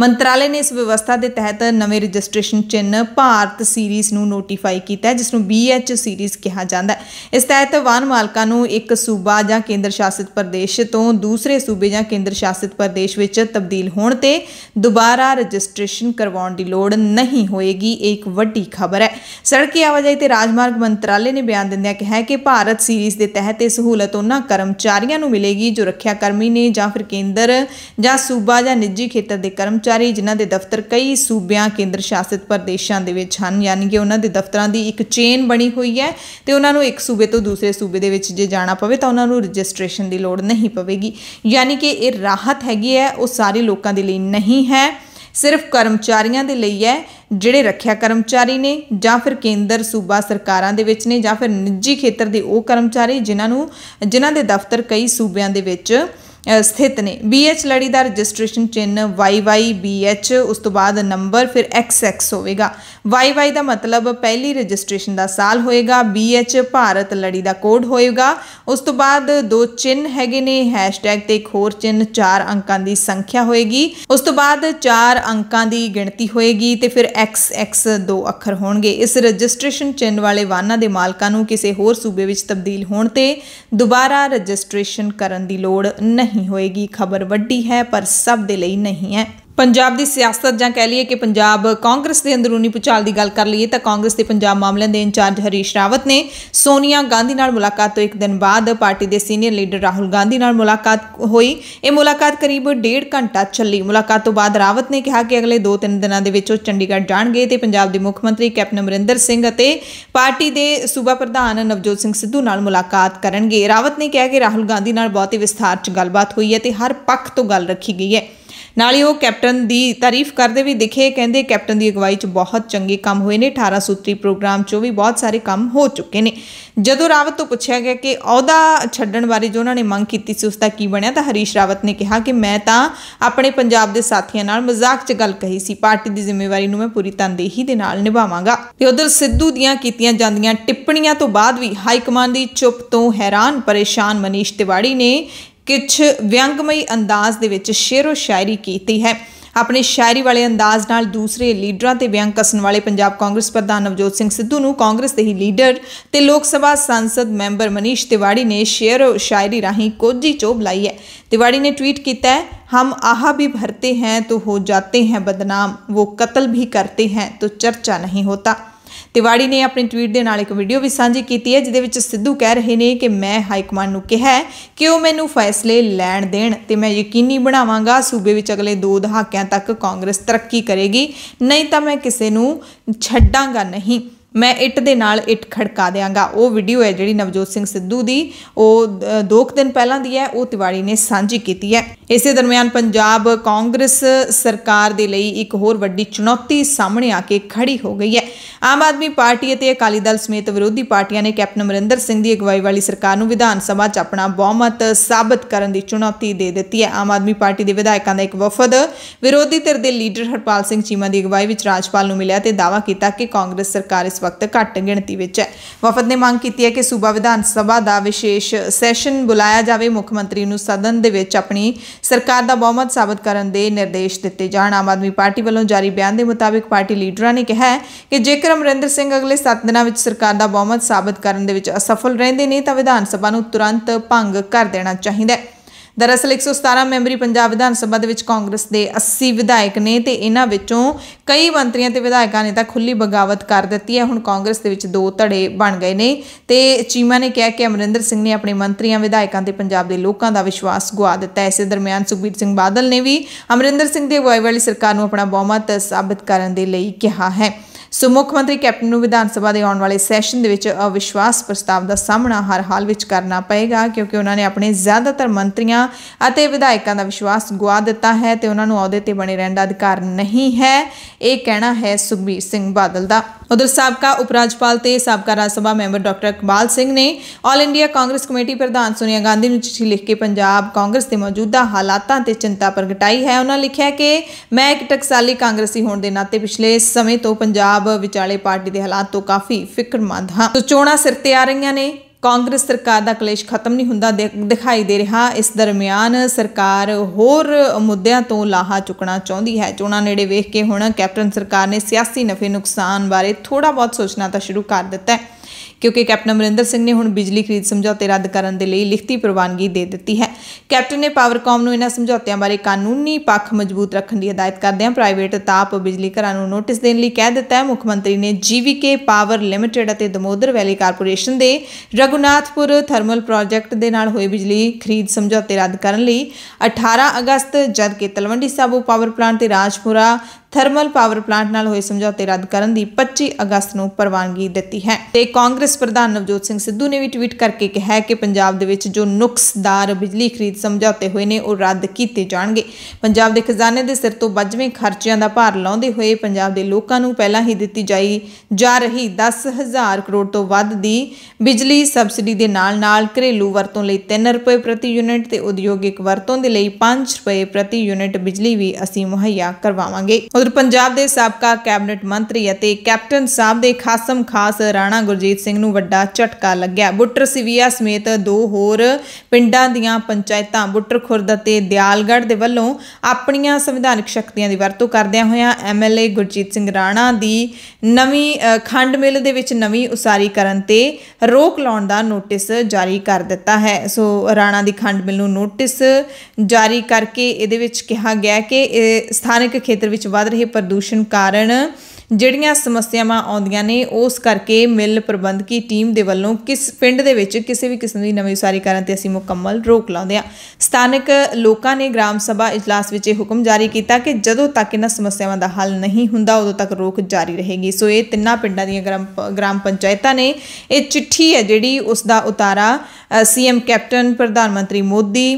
ਮੰਤਰਾਲੇ ਨੇ ਇਸ ਵਿਵਸਥਾ ਦੇ ਤਹਿਤ ਨਵੇਂ ਰਜਿਸਟ੍ਰੇਸ਼ਨ ਚਿੰਨ੍ਹ ਭਾਰਤ ਸੀਰੀਜ਼ ਨੂੰ ਨੋਟੀਫਾਈ ਕੀਤਾ ਹੈ ਜਿਸ ਨੂੰ BH ਸੀਰੀਜ਼ ਕਿਹਾ ਜਾਂਦਾ ਹੈ ਇਸ ਤਹਿਤ ਵਾਹਨ ਮਾਲਕਾਂ ਨੂੰ ਇੱਕ ਸੂਬਾ ਜਾਂ ਕੇਂਦਰ ਸ਼ਾਸਿਤ ਪ੍ਰਦੇਸ਼ ਤੋਂ ਦੂਸਰੇ ਸੂਬੇ ਜਾਂ ਕੇਂਦਰ ਸ਼ਾਸਿਤ ਪ੍ਰਦੇਸ਼ ਵਿੱਚ ਤਬਦੀਲ ਹੋਣ ਤੇ ਦੁਬਾਰਾ ਰਜਿਸਟ੍ਰੇਸ਼ਨ ਕਰਵਾਉਣ ਦੀ ਲੋੜ ਨਹੀਂ ਹੋਏਗੀ ਇਹ ਇੱਕ ਵੱਡੀ ਖਬਰ ਹੈ ਸੜਕੀ ਆਵਾਜਾਈ ਤੇ ਰਾਜਮਾਰਗ ਮੰਤਰਾਲੇ ਨੇ ਬਿਆਨ ਦਿੰਦਿਆਂ ਕਿਹਾ ਕਿ ਭਾਰਤ ਸੀਰੀਜ਼ ਦੇ ਤਹਿਤ ਇਹ ਸਹੂਲਤ ਉਹਨਾਂ ਕਰਮਚਾਰੀਆਂ ਨੂੰ ਮਿਲੇਗੀ ਜੋ ਰੱਖਿਆ ਕਰਮੀ ਨੇ ਜਾਂ ਫਿਰ ਕੇਂਦਰ ਜਾਂ ਸੂਬਾ ਜਾਂ ਨਿੱਜੀ ਖੇਤਰ ਦੇ ਕਰਮ ਕਰਮਚਾਰੀ ਜਿਨ੍ਹਾਂ ਦੇ ਦਫ਼ਤਰ ਕਈ ਸੂਬਿਆਂ ਕੇਂਦਰ ਸ਼ਾਸਿਤ ਪ੍ਰਦੇਸ਼ਾਂ ਦੇ ਵਿੱਚ ਹਨ ਯਾਨੀ ਕਿ ਉਹਨਾਂ ਦੇ ਦਫ਼ਤਰਾਂ ਦੀ ਇੱਕ ਚੇਨ ਬਣੀ ਹੋਈ ਹੈ ਤੇ ਉਹਨਾਂ ਨੂੰ ਇੱਕ ਸੂਬੇ ਤੋਂ ਦੂਸਰੇ ਸੂਬੇ ਦੇ ਵਿੱਚ ਜੇ ਜਾਣਾ ਪਵੇ ਤਾਂ ਉਹਨਾਂ ਨੂੰ ਰਜਿਸਟ੍ਰੇਸ਼ਨ ਦੀ ਲੋੜ ਨਹੀਂ ਪਵੇਗੀ ਯਾਨੀ ਕਿ ਇਹ ਰਾਹਤ ਹੈਗੀ ਹੈ ਉਹ ਸਾਰੇ ਲੋਕਾਂ ਦੇ ਲਈ ਨਹੀਂ ਹੈ ਸਿਰਫ ਕਰਮਚਾਰੀਆਂ ਦੇ ਲਈ ਹੈ ਜਿਹੜੇ ਰੱਖਿਆ ਕਰਮਚਾਰੀ ਨੇ ਜਾਂ ਫਿਰ ਕੇਂਦਰ ਸੂਬਾ ਸਰਕਾਰਾਂ ਦੇ ਵਿੱਚ ਨੇ ਜਾਂ ਫਿਰ ਨਿੱਜੀ ਖੇਤਰ ਦੇ ਉਹ ਕਰਮਚਾਰੀ ਜਿਨ੍ਹਾਂ ਨੂੰ ਜਿਨ੍ਹਾਂ ਦੇ ਦਫ਼ਤਰ ਕਈ ਸੂਬਿਆਂ ਦੇ ਵਿੱਚ ਸਥਿਤ ਨੇ BH ਲੜੀ ਦਾ ਰਜਿਸਟ੍ਰੇਸ਼ਨ ਚਿੰਨ YYBH ਉਸ ਤੋਂ ਬਾਅਦ ਨੰਬਰ ਫਿਰ XX ਹੋਵੇਗਾ YY ਦਾ ਮਤਲਬ ਪਹਿਲੀ ਰਜਿਸਟ੍ਰੇਸ਼ਨ ਦਾ ਸਾਲ ਹੋਏਗਾ BH ਭਾਰਤ ਲੜੀ ਦਾ ਕੋਡ ਹੋਏਗਾ ਉਸ ਤੋਂ ਬਾਅਦ ਦੋ ਚਿੰਨ ਹੈਗੇ ਨੇ ਹੈਸ਼ਟੈਗ ਤੇ ਇੱਕ ਹੋਰ ਚਿੰਨ ਚਾਰ ਅੰਕਾਂ ਦੀ ਸੰਖਿਆ ਹੋਏਗੀ ਉਸ ਤੋਂ ਬਾਅਦ ਚਾਰ ਅੰਕਾਂ ਦੀ ਗਿਣਤੀ ਹੋਏਗੀ ਤੇ ਫਿਰ XX ਦੋ ਅੱਖਰ ਹੋਣਗੇ ਇਸ ਰਜਿਸਟ੍ਰੇਸ਼ਨ ਚਿੰਨ ਵਾਲੇ ਵਾਹਨਾਂ ਦੇ ਮਾਲਕਾਂ ਨੂੰ ਕਿਸੇ ਹੋਰ ਸੂਬੇ ਵਿੱਚ ਤਬਦੀਲ ਹੋਣ ਤੇ ਦੁਬਾਰਾ ਰਜਿਸਟ੍ਰੇਸ਼ਨ ਕਰਨ ਦੀ ਲੋੜ ਨਹੀਂ ਨਹੀਂ ਹੋਏਗੀ ਖਬਰ ਵੱਡੀ ਹੈ ਪਰ ਸਭ ਦੇ ਲਈ ਨਹੀਂ ਹੈ ਪੰਜਾਬ ਦੀ ਸਿਆਸਤ ਜਾਂ ਕਹਿ ਲਈਏ ਕਿ ਪੰਜਾਬ ਕਾਂਗਰਸ ਦੇ ਅੰਦਰੂਨੀ ਪੁਚਾਲ ਦੀ ਗੱਲ ਕਰ ਲਈਏ ਤਾਂ ਕਾਂਗਰਸ ਦੇ ਪੰਜਾਬ ਮਾਮਲਿਆਂ ਦੇ ਇੰਚਾਰਜ ਹਰੀਸ਼ ਰਾਵਤ ਨੇ ਸੋਨੀਆ ਗਾਂਧੀ ਨਾਲ ਮੁਲਾਕਾਤ ਤੋਂ ਇੱਕ ਦਿਨ ਬਾਅਦ ਪਾਰਟੀ ਦੇ ਸੀਨੀਅਰ ਲੀਡਰ ਰਾਹੁਲ ਗਾਂਧੀ ਨਾਲ ਮੁਲਾਕਾਤ ਹੋਈ ਇਹ ਮੁਲਾਕਾਤ ਕਰੀਬ 1.5 ਘੰਟਾ ਚੱਲੀ ਮੁਲਾਕਾਤ ਤੋਂ ਬਾਅਦ ਰਾਵਤ ਨੇ ਕਿਹਾ ਕਿ ਅਗਲੇ 2-3 ਦਿਨਾਂ ਦੇ ਵਿੱਚ ਉਹ ਚੰਡੀਗੜ੍ਹ ਜਾਣਗੇ ਤੇ ਪੰਜਾਬ ਦੇ ਮੁੱਖ ਮੰਤਰੀ ਕੈਪਟਨ ਅਮਰਿੰਦਰ ਸਿੰਘ ਅਤੇ ਪਾਰਟੀ ਦੇ ਸੂਬਾ ਪ੍ਰਧਾਨ ਨਵਜੋਤ ਸਿੰਘ ਸਿੱਧੂ ਨਾਲ ਮੁਲਾਕਾਤ ਕਰਨਗੇ ਰਾਵਤ ਨੇ ਕਿਹਾ ਕਿ ਰਾਹੁਲ ਗਾਂਧੀ ਨਾਲ ਬਹੁਤ ਹੀ ਵਿਸਥਾਰ 'ਚ ਗੱਲਬਾਤ ਹੋਈ ਹੈ ਤੇ ਹਰ ਪੱਖ ਤੋਂ ਗੱਲ ਰੱਖੀ ਗਈ ਹੈ ਨਾਲ ਹੀ ਉਹ ਕੈਪਟਨ ਦੀ ਤਾਰੀਫ ਕਰਦੇ ਵੀ ਦਿਖੇ ਕਹਿੰਦੇ ਕੈਪਟਨ ਦੀ ਅਗਵਾਈ 'ਚ ਬਹੁਤ ਚੰਗੇ ਕੰਮ ਹੋਏ ਨੇ 18 ਸੂਤਰੀ ਪ੍ਰੋਗਰਾਮ 'ਚ ਵੀ ਬਹੁਤ ਸਾਰੇ ਕੰਮ ਹੋ ਚੁੱਕੇ ਨੇ ਜਦੋਂ ਰਾਵਤ ਤੋਂ ਪੁੱਛਿਆ ਗਿਆ ਕਿ ਅਹੁਦਾ ਛੱਡਣ ਬਾਰੇ ਜੋ ਉਹਨਾਂ ਨੇ ਮੰਗ ਕੀਤੀ ਸੀ ਉਸ ਦਾ ਕੀ ਬਣਿਆ ਤਾਂ ਹਰੀਸ਼ ਰਾਵਤ ਨੇ ਕਿਹਾ ਕਿ ਮੈਂ ਤਾਂ ਆਪਣੇ ਪੰਜਾਬ ਦੇ ਸਾਥੀਆਂ ਨਾਲ ਮਜ਼ਾਕ 'ਚ ਗੱਲ ਕਹੀ ਸੀ ਪਾਰਟੀ ਦੀ ਜ਼ਿੰਮੇਵਾਰੀ ਨੂੰ ਮੈਂ ਪੂਰੀ ਤਨਦੇਹੀ ਦੇ ਨਾਲ ਨਿਭਾਵਾਂਗਾ ਤੇ ਉਧਰ ਸਿੱਧੂ ਦੀਆਂ ਕੀਤੀਆਂ ਜਾਂਦੀਆਂ ਟਿੱਪਣੀਆਂ ਤੋਂ ਬਾਅਦ ਵੀ ਹਾਈ ਕਮਾਂਡ ਦੀ ਚੁੱਪ ਤੋਂ ਹੈਰਾਨ ਪਰੇਸ਼ਾਨ ਮਨੀਸ਼ ਤਿਵਾੜੀ ਨੇ ਕੁਝ ਵਿਅੰਗਮਈ ਅੰਦਾਜ਼ ਦੇ ਵਿੱਚ ਸ਼ੇਰੋ ਸ਼ਾਇਰੀ ਕੀਤੀ ਹੈ ਆਪਣੇ ਸ਼ਾਇਰੀ ਵਾਲੇ ਅੰਦਾਜ਼ ਨਾਲ ਦੂਸਰੇ ਲੀਡਰਾਂ ਤੇ ਵਿਅੰਗ ਕਸਣ ਵਾਲੇ ਪੰਜਾਬ ਕਾਂਗਰਸ ਪ੍ਰਧਾਨ ਨਵਜੋਤ ਸਿੰਘ ਸਿੱਧੂ ਨੂੰ ਕਾਂਗਰਸ ਦੇ ਹੀ ਲੀਡਰ ਤੇ ਲੋਕ ਸਭਾ ਸੰਸਦ ਮੈਂਬਰ ਮਨੀਸ਼ ਤਿਵਾੜੀ ਨੇ ਸ਼ੇਰੋ ਸ਼ਾਇਰੀ ਰਾਹੀਂ ਕੋਝੀ ਚੋਬ ਲਾਈ ਹੈ ਤਿਵਾੜੀ ਨੇ ਟਵੀਟ ਕੀਤਾ ਹਮ ਆਹਾ ਵੀ ਭਰਤੇ ਹੈ ਤੋ ਹੋ ਜਾਂਦੇ ਹੈ ਬਦਨਾਮ ਉਹ ਕਤਲ ਵੀ ਕਰਤੇ ਹੈ ਤੋ ਚਰਚਾ ਨਹੀਂ ਹੋਤਾ ਤਿਵਾੜੀ ਨੇ ਆਪਣੇ ਟਵੀਟ ਦੇ ਨਾਲ ਇੱਕ ਵੀਡੀਓ ਵੀ ਸਾਂਝੀ ਕੀਤੀ ਹੈ ਜਿਹਦੇ ਵਿੱਚ ਸਿੱਧੂ ਕਹਿ ਰਹੇ ਨੇ ਕਿ ਮੈਂ ਹਾਈ ਕਮਾਂਡ ਨੂੰ ਕਿਹਾ ਕਿ ਉਹ ਮੈਨੂੰ ਫੈਸਲੇ ਲੈਣ ਦੇਣ ਤੇ ਮੈਂ ਯਕੀਨੀ ਬਣਾਵਾਂਗਾ ਸੂਬੇ ਵਿੱਚ ਅਗਲੇ 2 ਦਹਾਕਿਆਂ ਤੱਕ ਕਾਂਗਰਸ ਤਰੱਕੀ ਕਰੇਗੀ ਨਹੀਂ ਤਾਂ ਮੈਂ ਕਿਸੇ ਨੂੰ ਛੱਡਾਂਗਾ ਨਹੀਂ ਮੈਂ ਇੱਟ ਦੇ ਨਾਲ ਇੱਟ ਖੜਕਾ ਦੇਵਾਂਗਾ ਉਹ ਵੀਡੀਓ ਹੈ ਜਿਹੜੀ ਨਵਜੋਤ ਸਿੰਘ ਸਿੱਧੂ ਦੀ ਉਹ 2 ਦਿਨ ਪਹਿਲਾਂ ਦੀ ਹੈ ਉਹ ਤਿਵਾੜੀ ਨੇ ਸਾਂਝੀ ਕੀਤੀ ਹੈ ਇਸੇ ਦਰਮਿਆਨ ਪੰਜਾਬ ਕਾਂਗਰਸ ਸਰਕਾਰ ਦੇ ਲਈ ਇੱਕ ਹੋਰ ਵੱਡੀ ਚੁਣੌਤੀ ਸਾਹਮਣੇ ਆ ਕੇ ਖੜੀ ਹੋ ਗਈ ਹੈ ਆਮ ਆਦਮੀ ਪਾਰਟੀ ਅਤੇ ਅਕਾਲੀ ਦਲ ਸਮੇਤ ਵਿਰੋਧੀ ਪਾਰਟੀਆਂ ਨੇ ਕੈਪਟਨ ਅਮਰਿੰਦਰ ਸਿੰਘ ਦੀ ਅਗਵਾਈ ਵਾਲੀ ਸਰਕਾਰ ਨੂੰ ਵਿਧਾਨ ਸਭਾ 'ਚ ਆਪਣਾ ਬਹੁਮਤ ਸਾਬਤ ਕਰਨ ਦੀ ਚੁਣੌਤੀ ਦੇ ਦਿੱਤੀ ਹੈ ਆਮ ਆਦਮੀ ਪਾਰਟੀ ਦੇ ਵਿਧਾਇਕਾਂ ਦਾ ਇੱਕ ਵਫਦ ਵਿਰੋਧੀ ਧਿਰ ਦੇ ਲੀਡਰ ਹਰਪਾਲ ਸਿੰਘ ਚੀਮਾ ਦੀ ਅਗਵਾਈ ਵਿੱਚ ਰਾਜਪਾਲ ਨੂੰ ਮਿਲਿਆ ਤੇ ਦਾਅਵਾ ਕੀਤਾ ਕਿ ਕਾਂਗਰਸ ਸਰਕਾਰ ਇਸ ਵਕਤ ਘੱਟ ਗਿਣਤੀ ਵਿੱਚ ਹੈ ਵਫਦ ਨੇ ਮੰਗ ਕੀਤੀ ਹੈ ਕਿ ਸੂਬਾ ਵਿਧਾਨ ਸਭਾ ਦਾ ਵਿਸ਼ੇਸ਼ ਸੈਸ਼ਨ ਬੁਲਾਇਆ ਜਾਵੇ ਮੁੱਖ ਮੰਤਰੀ ਨੂੰ ਸਦਨ ਦੇ ਵਿੱਚ ਆਪਣੀ ਸਰਕਾਰ ਦਾ ਬਹੁਮਤ ਸਾਬਤ ਕਰਨ ਦੇ ਨਿਰਦੇਸ਼ ਦਿੱਤੇ ਜਾਣ ਆਮ ਆਦਮੀ ਪਾਰਟੀ ਵੱਲੋਂ ਜਾਰੀ ਬਿਆਨ ਦੇ ਮੁਤਾਬਿਕ ਪਾਰਟੀ ਲੀਡਰਾਂ ਨੇ ਕਿਹਾ ਹੈ ਕਿ ਜੇਕਰ ਜੇਕਰ ਅਮਰਿੰਦਰ ਸਿੰਘ ਅਗਲੇ 7 ਦਿਨਾਂ ਵਿੱਚ ਸਰਕਾਰ ਦਾ ਬਹੁਮਤ ਸਾਬਤ ਕਰਨ ਦੇ ਵਿੱਚ ਅਸਫਲ ਰਹਿੰਦੇ ਨੇ ਤਾਂ ਵਿਧਾਨ ਸਭਾ ਨੂੰ ਤੁਰੰਤ ਭੰਗ ਕਰ ਦੇਣਾ ਚਾਹੀਦਾ ਹੈ ਦਰਅਸਲ 117 ਮੈਂਬਰੀ ਪੰਜਾਬ ਵਿਧਾਨ ਸਭਾ ਦੇ ਵਿੱਚ ਕਾਂਗਰਸ ਦੇ 80 ਵਿਧਾਇਕ ਨੇ ਤੇ ਇਹਨਾਂ ਵਿੱਚੋਂ ਕਈ ਮੰਤਰੀਆਂ ਤੇ ਵਿਧਾਇਕਾਂ ਨੇ ਤਾਂ ਖੁੱਲੀ ਬਗਾਵਤ ਕਰ ਦਿੱਤੀ ਹੈ ਹੁਣ ਕਾਂਗਰਸ ਦੇ ਵਿੱਚ ਦੋ ਧੜੇ ਬਣ ਗਏ ਨੇ ਤੇ ਚੀਮਾ ਨੇ ਕਿਹਾ ਕਿ ਅਮਰਿੰਦਰ ਸਿੰਘ ਨੇ ਆਪਣੇ ਮੰਤਰੀਆਂ ਵਿਧਾਇਕਾਂ ਤੇ ਪੰਜਾਬ ਦੇ ਲੋਕਾਂ ਦਾ ਵਿਸ਼ਵਾਸ ਗਵਾ ਦਿੱਤਾ ਇਸੇ ਦਰਮਿਆਨ ਸੁਖਬੀਰ ਸਿੰਘ ਬਾਦਲ ਨੇ ਵੀ ਅਮਰਿੰਦਰ ਸਿੰਘ ਦੀ ਵਾਈ ਵਾਲੀ ਸਰਕਾਰ ਨੂੰ ਆਪਣਾ ਬਹੁਮਤ ਸਾਬਤ ਕਰਨ ਦੇ ਲਈ ਕਿਹਾ ਹੈ ਸੋ ਮੁੱਖ ਮੰਤਰੀ ਕੈਪਟਨ ਨੂੰ ਵਿਧਾਨ ਸਭਾ ਦੇ ਆਉਣ ਵਾਲੇ ਸੈਸ਼ਨ ਦੇ ਵਿੱਚ ਅਵਿਸ਼ਵਾਸ ਪ੍ਰਸਤਾਵ ਦਾ ਸਾਹਮਣਾ ਹਰ ਹਾਲ ਵਿੱਚ ਕਰਨਾ ਪਏਗਾ ਕਿਉਂਕਿ ਉਹਨਾਂ ਨੇ ਆਪਣੇ ਜ਼ਿਆਦਾਤਰ ਮੰਤਰੀਆਂ ਅਤੇ ਵਿਧਾਇਕਾਂ ਦਾ ਵਿਸ਼ਵਾਸ ਗਵਾ ਦਿੱਤਾ ਹੈ ਤੇ ਉਹਨਾਂ ਨੂੰ ਅਹੁਦੇ ਤੇ ਬਣੇ ਰਹਿਣ ਦਾ ਅਧਿਕਾਰ ਨਹੀਂ ਹੈ ਇਹ ਕਹਿਣਾ ਹੈ ਸੁਖਬੀਰ ਸਿੰਘ ਬਾਦਲ ਦਾ ਉਧਰ ਸਾਬਕਾ ਉਪ ਰਾਜਪਾਲ ਤੇ ਸਾਬਕਾ ਰਾਜ ਸਭਾ ਮੈਂਬਰ ਡਾਕਟਰ ਇਕਬਾਲ ਸਿੰਘ ਨੇ ਆਲ ਇੰਡੀਆ ਕਾਂਗਰਸ ਕਮੇਟੀ ਪ੍ਰਧਾਨ ਸੋਨੀਆ ਗਾਂਧੀ ਨੂੰ ਚਿੱਠੀ ਲਿਖ ਕੇ ਪੰਜਾਬ ਕਾਂਗਰਸ ਦੇ ਮੌਜੂਦਾ ਹਾਲਾਤਾਂ ਤੇ ਚਿੰਤਾ ਪ੍ਰਗਟਾਈ ਹੈ ਉਹਨਾਂ ਲਿਖਿਆ ਕਿ ਮੈਂ ਇੱਕ ਟਕਸਾਲੀ ਕਾਂਗਰਸੀ ਹੋਣ ਦੇ ਨਾਤੇ ਪਿਛਲੇ ਸਮੇਂ ਤੋਂ ਪੰਜਾਬ ਪੰਜਾਬ ਵਿਚਾਲੇ ਪਾਰਟੀ ਦੇ ਹਾਲਾਤ ਤੋਂ ਕਾਫੀ ਫਿਕਰਮੰਦ ਹਾਂ ਸੋ ਚੋਣਾਂ ਸਿਰ ਤੇ ਆ ਰਹੀਆਂ ਨੇ ਕਾਂਗਰਸ ਸਰਕਾਰ ਦਾ ਕਲੇਸ਼ ਖਤਮ ਨਹੀਂ ਹੁੰਦਾ ਦਿਖਾਈ ਦੇ ਰਿਹਾ ਇਸ ਦਰਮਿਆਨ ਸਰਕਾਰ ਹੋਰ ਮੁੱਦਿਆਂ ਤੋਂ ਲਾਹਾ ਚੁਕਣਾ ਚਾਹੁੰਦੀ ਹੈ ਚੋਣਾਂ ਨੇੜੇ ਵੇਖ ਕੇ ਹੁਣ ਕੈਪਟਨ ਸਰਕਾਰ ਨੇ ਸਿਆਸੀ ਨਫੇ ਨੁਕਸਾਨ ਬਾਰੇ ਥੋੜਾ ਬਹੁਤ ਸੋਚਣਾ ਤਾਂ ਸ਼ੁਰੂ ਕਰ ਦਿੱਤਾ ਹੈ ਕਿਉਂਕਿ ਕੈਪਟਨ ਅਮਰਿੰਦਰ ਸਿੰਘ ਨੇ ਹੁਣ ਬਿਜਲੀ ਖਰੀਦ ਸਮਝੌਤੇ ਰੱਦ ਕਰਨ ਦੇ ਲਈ ਲਿਖਤੀ ਪ੍ਰਵਾਨਗੀ ਦੇ ਦਿੱਤੀ ਹੈ ਕੈਪਟਨ ਨੇ ਪਾਵਰਕਾਮ ਨੂੰ ਇਹਨਾਂ ਸਮਝੌਤਿਆਂ ਬਾਰੇ ਕਾਨੂੰਨੀ ਪੱਖ ਮਜ਼ਬੂਤ ਰੱਖਣ ਦੀ ਹਦਾਇਤ ਕਰਦਿਆਂ ਪ੍ਰਾਈਵੇਟ ਤਾਪ ਬਿਜਲੀ ਘਰਾਂ ਨੂੰ ਨੋਟਿਸ ਦੇਣ ਲਈ ਕਹਿ ਦਿੱਤਾ ਹੈ ਮੁੱਖ ਮੰਤਰੀ ਨੇ ਜੀਵੀਕੇ ਪਾਵਰ ਲਿਮਟਿਡ ਅਤੇ ਦਮੋਦਰ ਵੈਲੀ ਕਾਰਪੋਰੇਸ਼ਨ ਦੇ ਰਗੁਨਾਥਪੁਰ ਥਰਮਲ ਪ੍ਰੋਜੈਕਟ ਦੇ ਨਾਲ ਹੋਏ ਬਿਜਲੀ ਖਰੀਦ ਸਮਝੌਤੇ ਰੱਦ ਕਰਨ ਲਈ 18 ਅਗਸਤ ਜਦ ਕਿ ਤਲਵੰਡੀ ਸਾਬੋ ਪਾਵਰ ਪਲਾਂਟ ਤੇ ਰਾਜਪੁਰਾ ਥਰਮਲ ਪਾਵਰ ਪਲਾਂਟ ਨਾਲ ਹੋਏ ਸਮਝੌਤੇ ਰੱਦ ਕਰਨ ਦੀ 25 ਅਗਸਤ ਨੂੰ ਪ੍ਰਵਾਨਗੀ ਦਿੱਤੀ ਹੈ ਤੇ ਕਾਂਗਰਸ ਪ੍ਰਧਾਨ ਨਵਜੋਤ ਸਿੰਘ ਸਿੱਧੂ ਨੇ ਵੀ ਟਵੀਟ ਕਰਕੇ ਕਿਹਾ ਕਿ ਪੰਜਾਬ ਦੇ ਵਿੱਚ ਜੋ ਨੁਕਸਦਾਰ ਬਿਜਲੀ ਖਰੀਦ ਸਮਝੌਤੇ ਹੋਏ ਨੇ ਉਹ ਰੱਦ ਕੀਤੇ ਜਾਣਗੇ ਪੰਜਾਬ ਦੇ ਖਜ਼ਾਨੇ ਦੇ ਸਿਰ ਤੋਂ ਵੱਜਵੇਂ ਖਰਚਿਆਂ ਦਾ ਭਾਰ ਲਾਉਂਦੇ ਹੋਏ ਪੰਜਾਬ ਦੇ ਲੋਕਾਂ ਨੂੰ ਪਹਿਲਾਂ ਹੀ ਦਿੱਤੀ ਜਾਈ ਜਾ ਰਹੀ 10000 ਕਰੋੜ ਤੋਂ ਵੱਧ ਦੀ ਬਿਜਲੀ ਸਬਸਿਡੀ ਦੇ ਨਾਲ-ਨਾਲ ਘਰੇਲੂ ਵਰਤੋਂ ਲਈ 3 ਰੁਪਏ ਪ੍ਰਤੀ ਯੂਨਿਟ ਤੇ ਉਦਯੋਗਿਕ ਵਰਤੋਂ ਦੇ ਲਈ 5 ਰੁਪਏ ਪ੍ਰਤੀ ਯੂਨਿਟ ਬਿਜਲੀ ਵੀ ਅਸੀਂ ਮੁਹੱਈਆ ਕਰਵਾਵਾਂਗੇ ਉਧਰ ਪੰਜਾਬ ਦੇ ਸਾਬਕਾ ਕੈਬਨਿਟ ਮੰਤਰੀ ਅਤੇ ਕੈਪਟਨ ਸਾਹਿਬ ਦੇ ਖਾਸਮ ਖਾਸ ਰਾਣਾ ਗੁਰਜੀਤ ਸਿੰਘ ਨੂੰ ਵੱਡਾ ਝਟਕਾ ਲੱਗਿਆ ਬੁੱਟਰ ਸਿਵਿਆ ਸਮੇਤ ਦੋ ਹੋਰ ਪਿੰਡਾਂ ਦੀਆਂ ਪੰਚਾਇਤਾਂ ਬੁੱਟਰ ਖੁਰਦ ਅਤੇ ਦਿਆਲਗੜ੍ਹ ਦੇ ਵੱਲੋਂ ਆਪਣੀਆਂ ਸੰਵਿਧਾਨਕ ਸ਼ਕਤੀਆਂ ਦੀ ਵਰਤੋਂ ਕਰਦਿਆਂ ਹੋਇਆਂ ਐਮਐਲਏ ਗੁਰਜੀਤ ਸਿੰਘ ਰਾਣਾ ਦੀ ਨਵੀਂ ਖੰਡ ਮਿਲ ਦੇ ਵਿੱਚ ਨਵੀਂ ਉਸਾਰੀ ਕਰਨ ਤੇ ਰੋਕ ਲਾਉਣ ਦਾ ਨੋਟਿਸ ਜਾਰੀ ਕਰ ਦਿੱਤਾ ਹੈ ਸੋ ਰਾਣਾ ਦੀ ਖੰਡ ਮਿਲ ਨੂੰ ਨੋਟਿਸ ਜਾਰੀ ਕਰਕੇ ਇਹਦੇ ਵਿੱਚ ਕਿਹਾ ਗਿਆ ਕਿ ਸਥਾਨਕ ਖੇਤਰ ਵਿੱਚ ਵੱਧ ਰਹੇ ਪ੍ਰਦੂਸ਼ਣ ਕਾਰਨ ਜਿਹੜੀਆਂ ਸਮੱਸਿਆਵਾਂ ਆਉਂਦੀਆਂ ਨੇ ਉਸ ਕਰਕੇ ਮਿਲ ਪ੍ਰਬੰਧਕੀ ਟੀਮ ਦੇ ਵੱਲੋਂ ਕਿਸ ਪਿੰਡ ਦੇ ਵਿੱਚ ਕਿਸੇ ਵੀ ਕਿਸਮ ਦੀ ਨਵੀਂ ਉਸਾਰੀ ਕਰਨ ਤੇ ਅਸੀਂ ਮੁਕੰਮਲ ਰੋਕ ਲਾਉਂਦੇ ਆ ਸਥਾਨਕ ਲੋਕਾਂ ਨੇ ਗ੍ਰਾਮ ਸਭਾ ਇਜਲਾਸ ਵਿੱਚ ਇਹ ਹੁਕਮ ਜਾਰੀ ਕੀਤਾ ਕਿ ਜਦੋਂ ਤੱਕ ਇਹਨਾਂ ਸਮੱਸਿਆਵਾਂ ਦਾ ਹੱਲ ਨਹੀਂ ਹੁੰਦਾ ਉਦੋਂ ਤੱਕ ਰੋਕ ਜਾਰੀ ਰਹੇਗੀ ਸੋ ਇਹ ਤਿੰਨਾਂ ਪਿੰਡਾਂ ਦੀਆਂ ਗ੍ਰਾਮ ਗ੍ਰਾਮ ਪੰਚਾਇਤਾਂ ਨੇ ਇਹ ਚਿੱਠੀ ਹੈ ਜਿਹੜੀ ਉਸ ਦਾ ਉਤਾਰਾ ਸੀਐਮ ਕੈਪਟਨ ਪ੍ਰਧਾਨ ਮੰਤਰੀ ਮੋਦੀ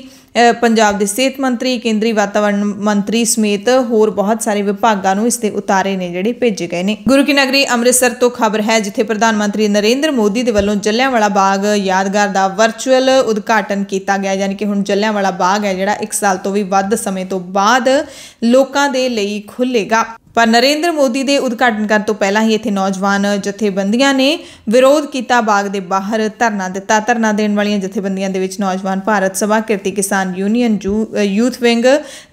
ਪੰਜਾਬ ਦੇ ਸਿਹਤ ਮੰਤਰੀ ਕੇਂਦਰੀ ਵਾਤਾਵਰਣ ਮੰਤਰੀ ਸਮੇਤ ਹੋਰ ਬਹੁਤ ਸਾਰੇ ਵਿਭਾਗਾਂ ਨੂੰ ਇਸ ਤੇ ਉਤਾਰੇ ਨੇ ਜਿਹੜੇ ਭੇਜੇ ਗਏ ਨੇ ਗੁਰੂ ਕੀ ਨਗਰੀ ਅੰਮ੍ਰਿਤਸਰ ਤੋਂ ਖਬਰ ਹੈ ਜਿੱਥੇ ਪ੍ਰਧਾਨ ਮੰਤਰੀ ਨਰਿੰਦਰ ਮੋਦੀ ਦੇ ਵੱਲੋਂ ਜੱਲਿਆਂਵਾਲਾ ਬਾਗ ਯਾਦਗਾਰ ਦਾ ਵਰਚੁਅਲ ਉਦਘਾਟਨ ਕੀਤਾ ਗਿਆ ਯਾਨੀ ਕਿ ਹੁਣ ਜੱਲਿਆਂਵਾਲਾ ਬਾਗ ਹੈ ਜਿਹੜਾ 1 ਸਾਲ ਤੋਂ ਵੀ ਵੱਧ ਸਮੇਂ ਤੋਂ ਬਾਅਦ ਲੋਕਾਂ ਦੇ ਲਈ ਖੁੱਲੇਗਾ ਪਰ ਨਰਿੰਦਰ ਮੋਦੀ ਦੇ ਉਦਘਾਟਨ ਕਰਨ ਤੋਂ ਪਹਿਲਾਂ ਹੀ ਇੱਥੇ ਨੌਜਵਾਨ ਜਥੇਬੰਦੀਆਂ ਨੇ ਵਿਰੋਧ ਕੀਤਾ ਬਾਗ ਦੇ ਬਾਹਰ ਧਰਨਾ ਦਿੱਤਾ ਧਰਨਾ ਦੇਣ ਵਾਲੀਆਂ ਜਥੇਬੰਦੀਆਂ ਦੇ ਵਿੱਚ ਨੌਜਵਾਨ ਭਾਰਤ ਸਭਾ ਕਿਰਤੀ ਕਿਸਾਨ ਯੂਨੀਅਨ ਯੂਥ ਵਿੰਗ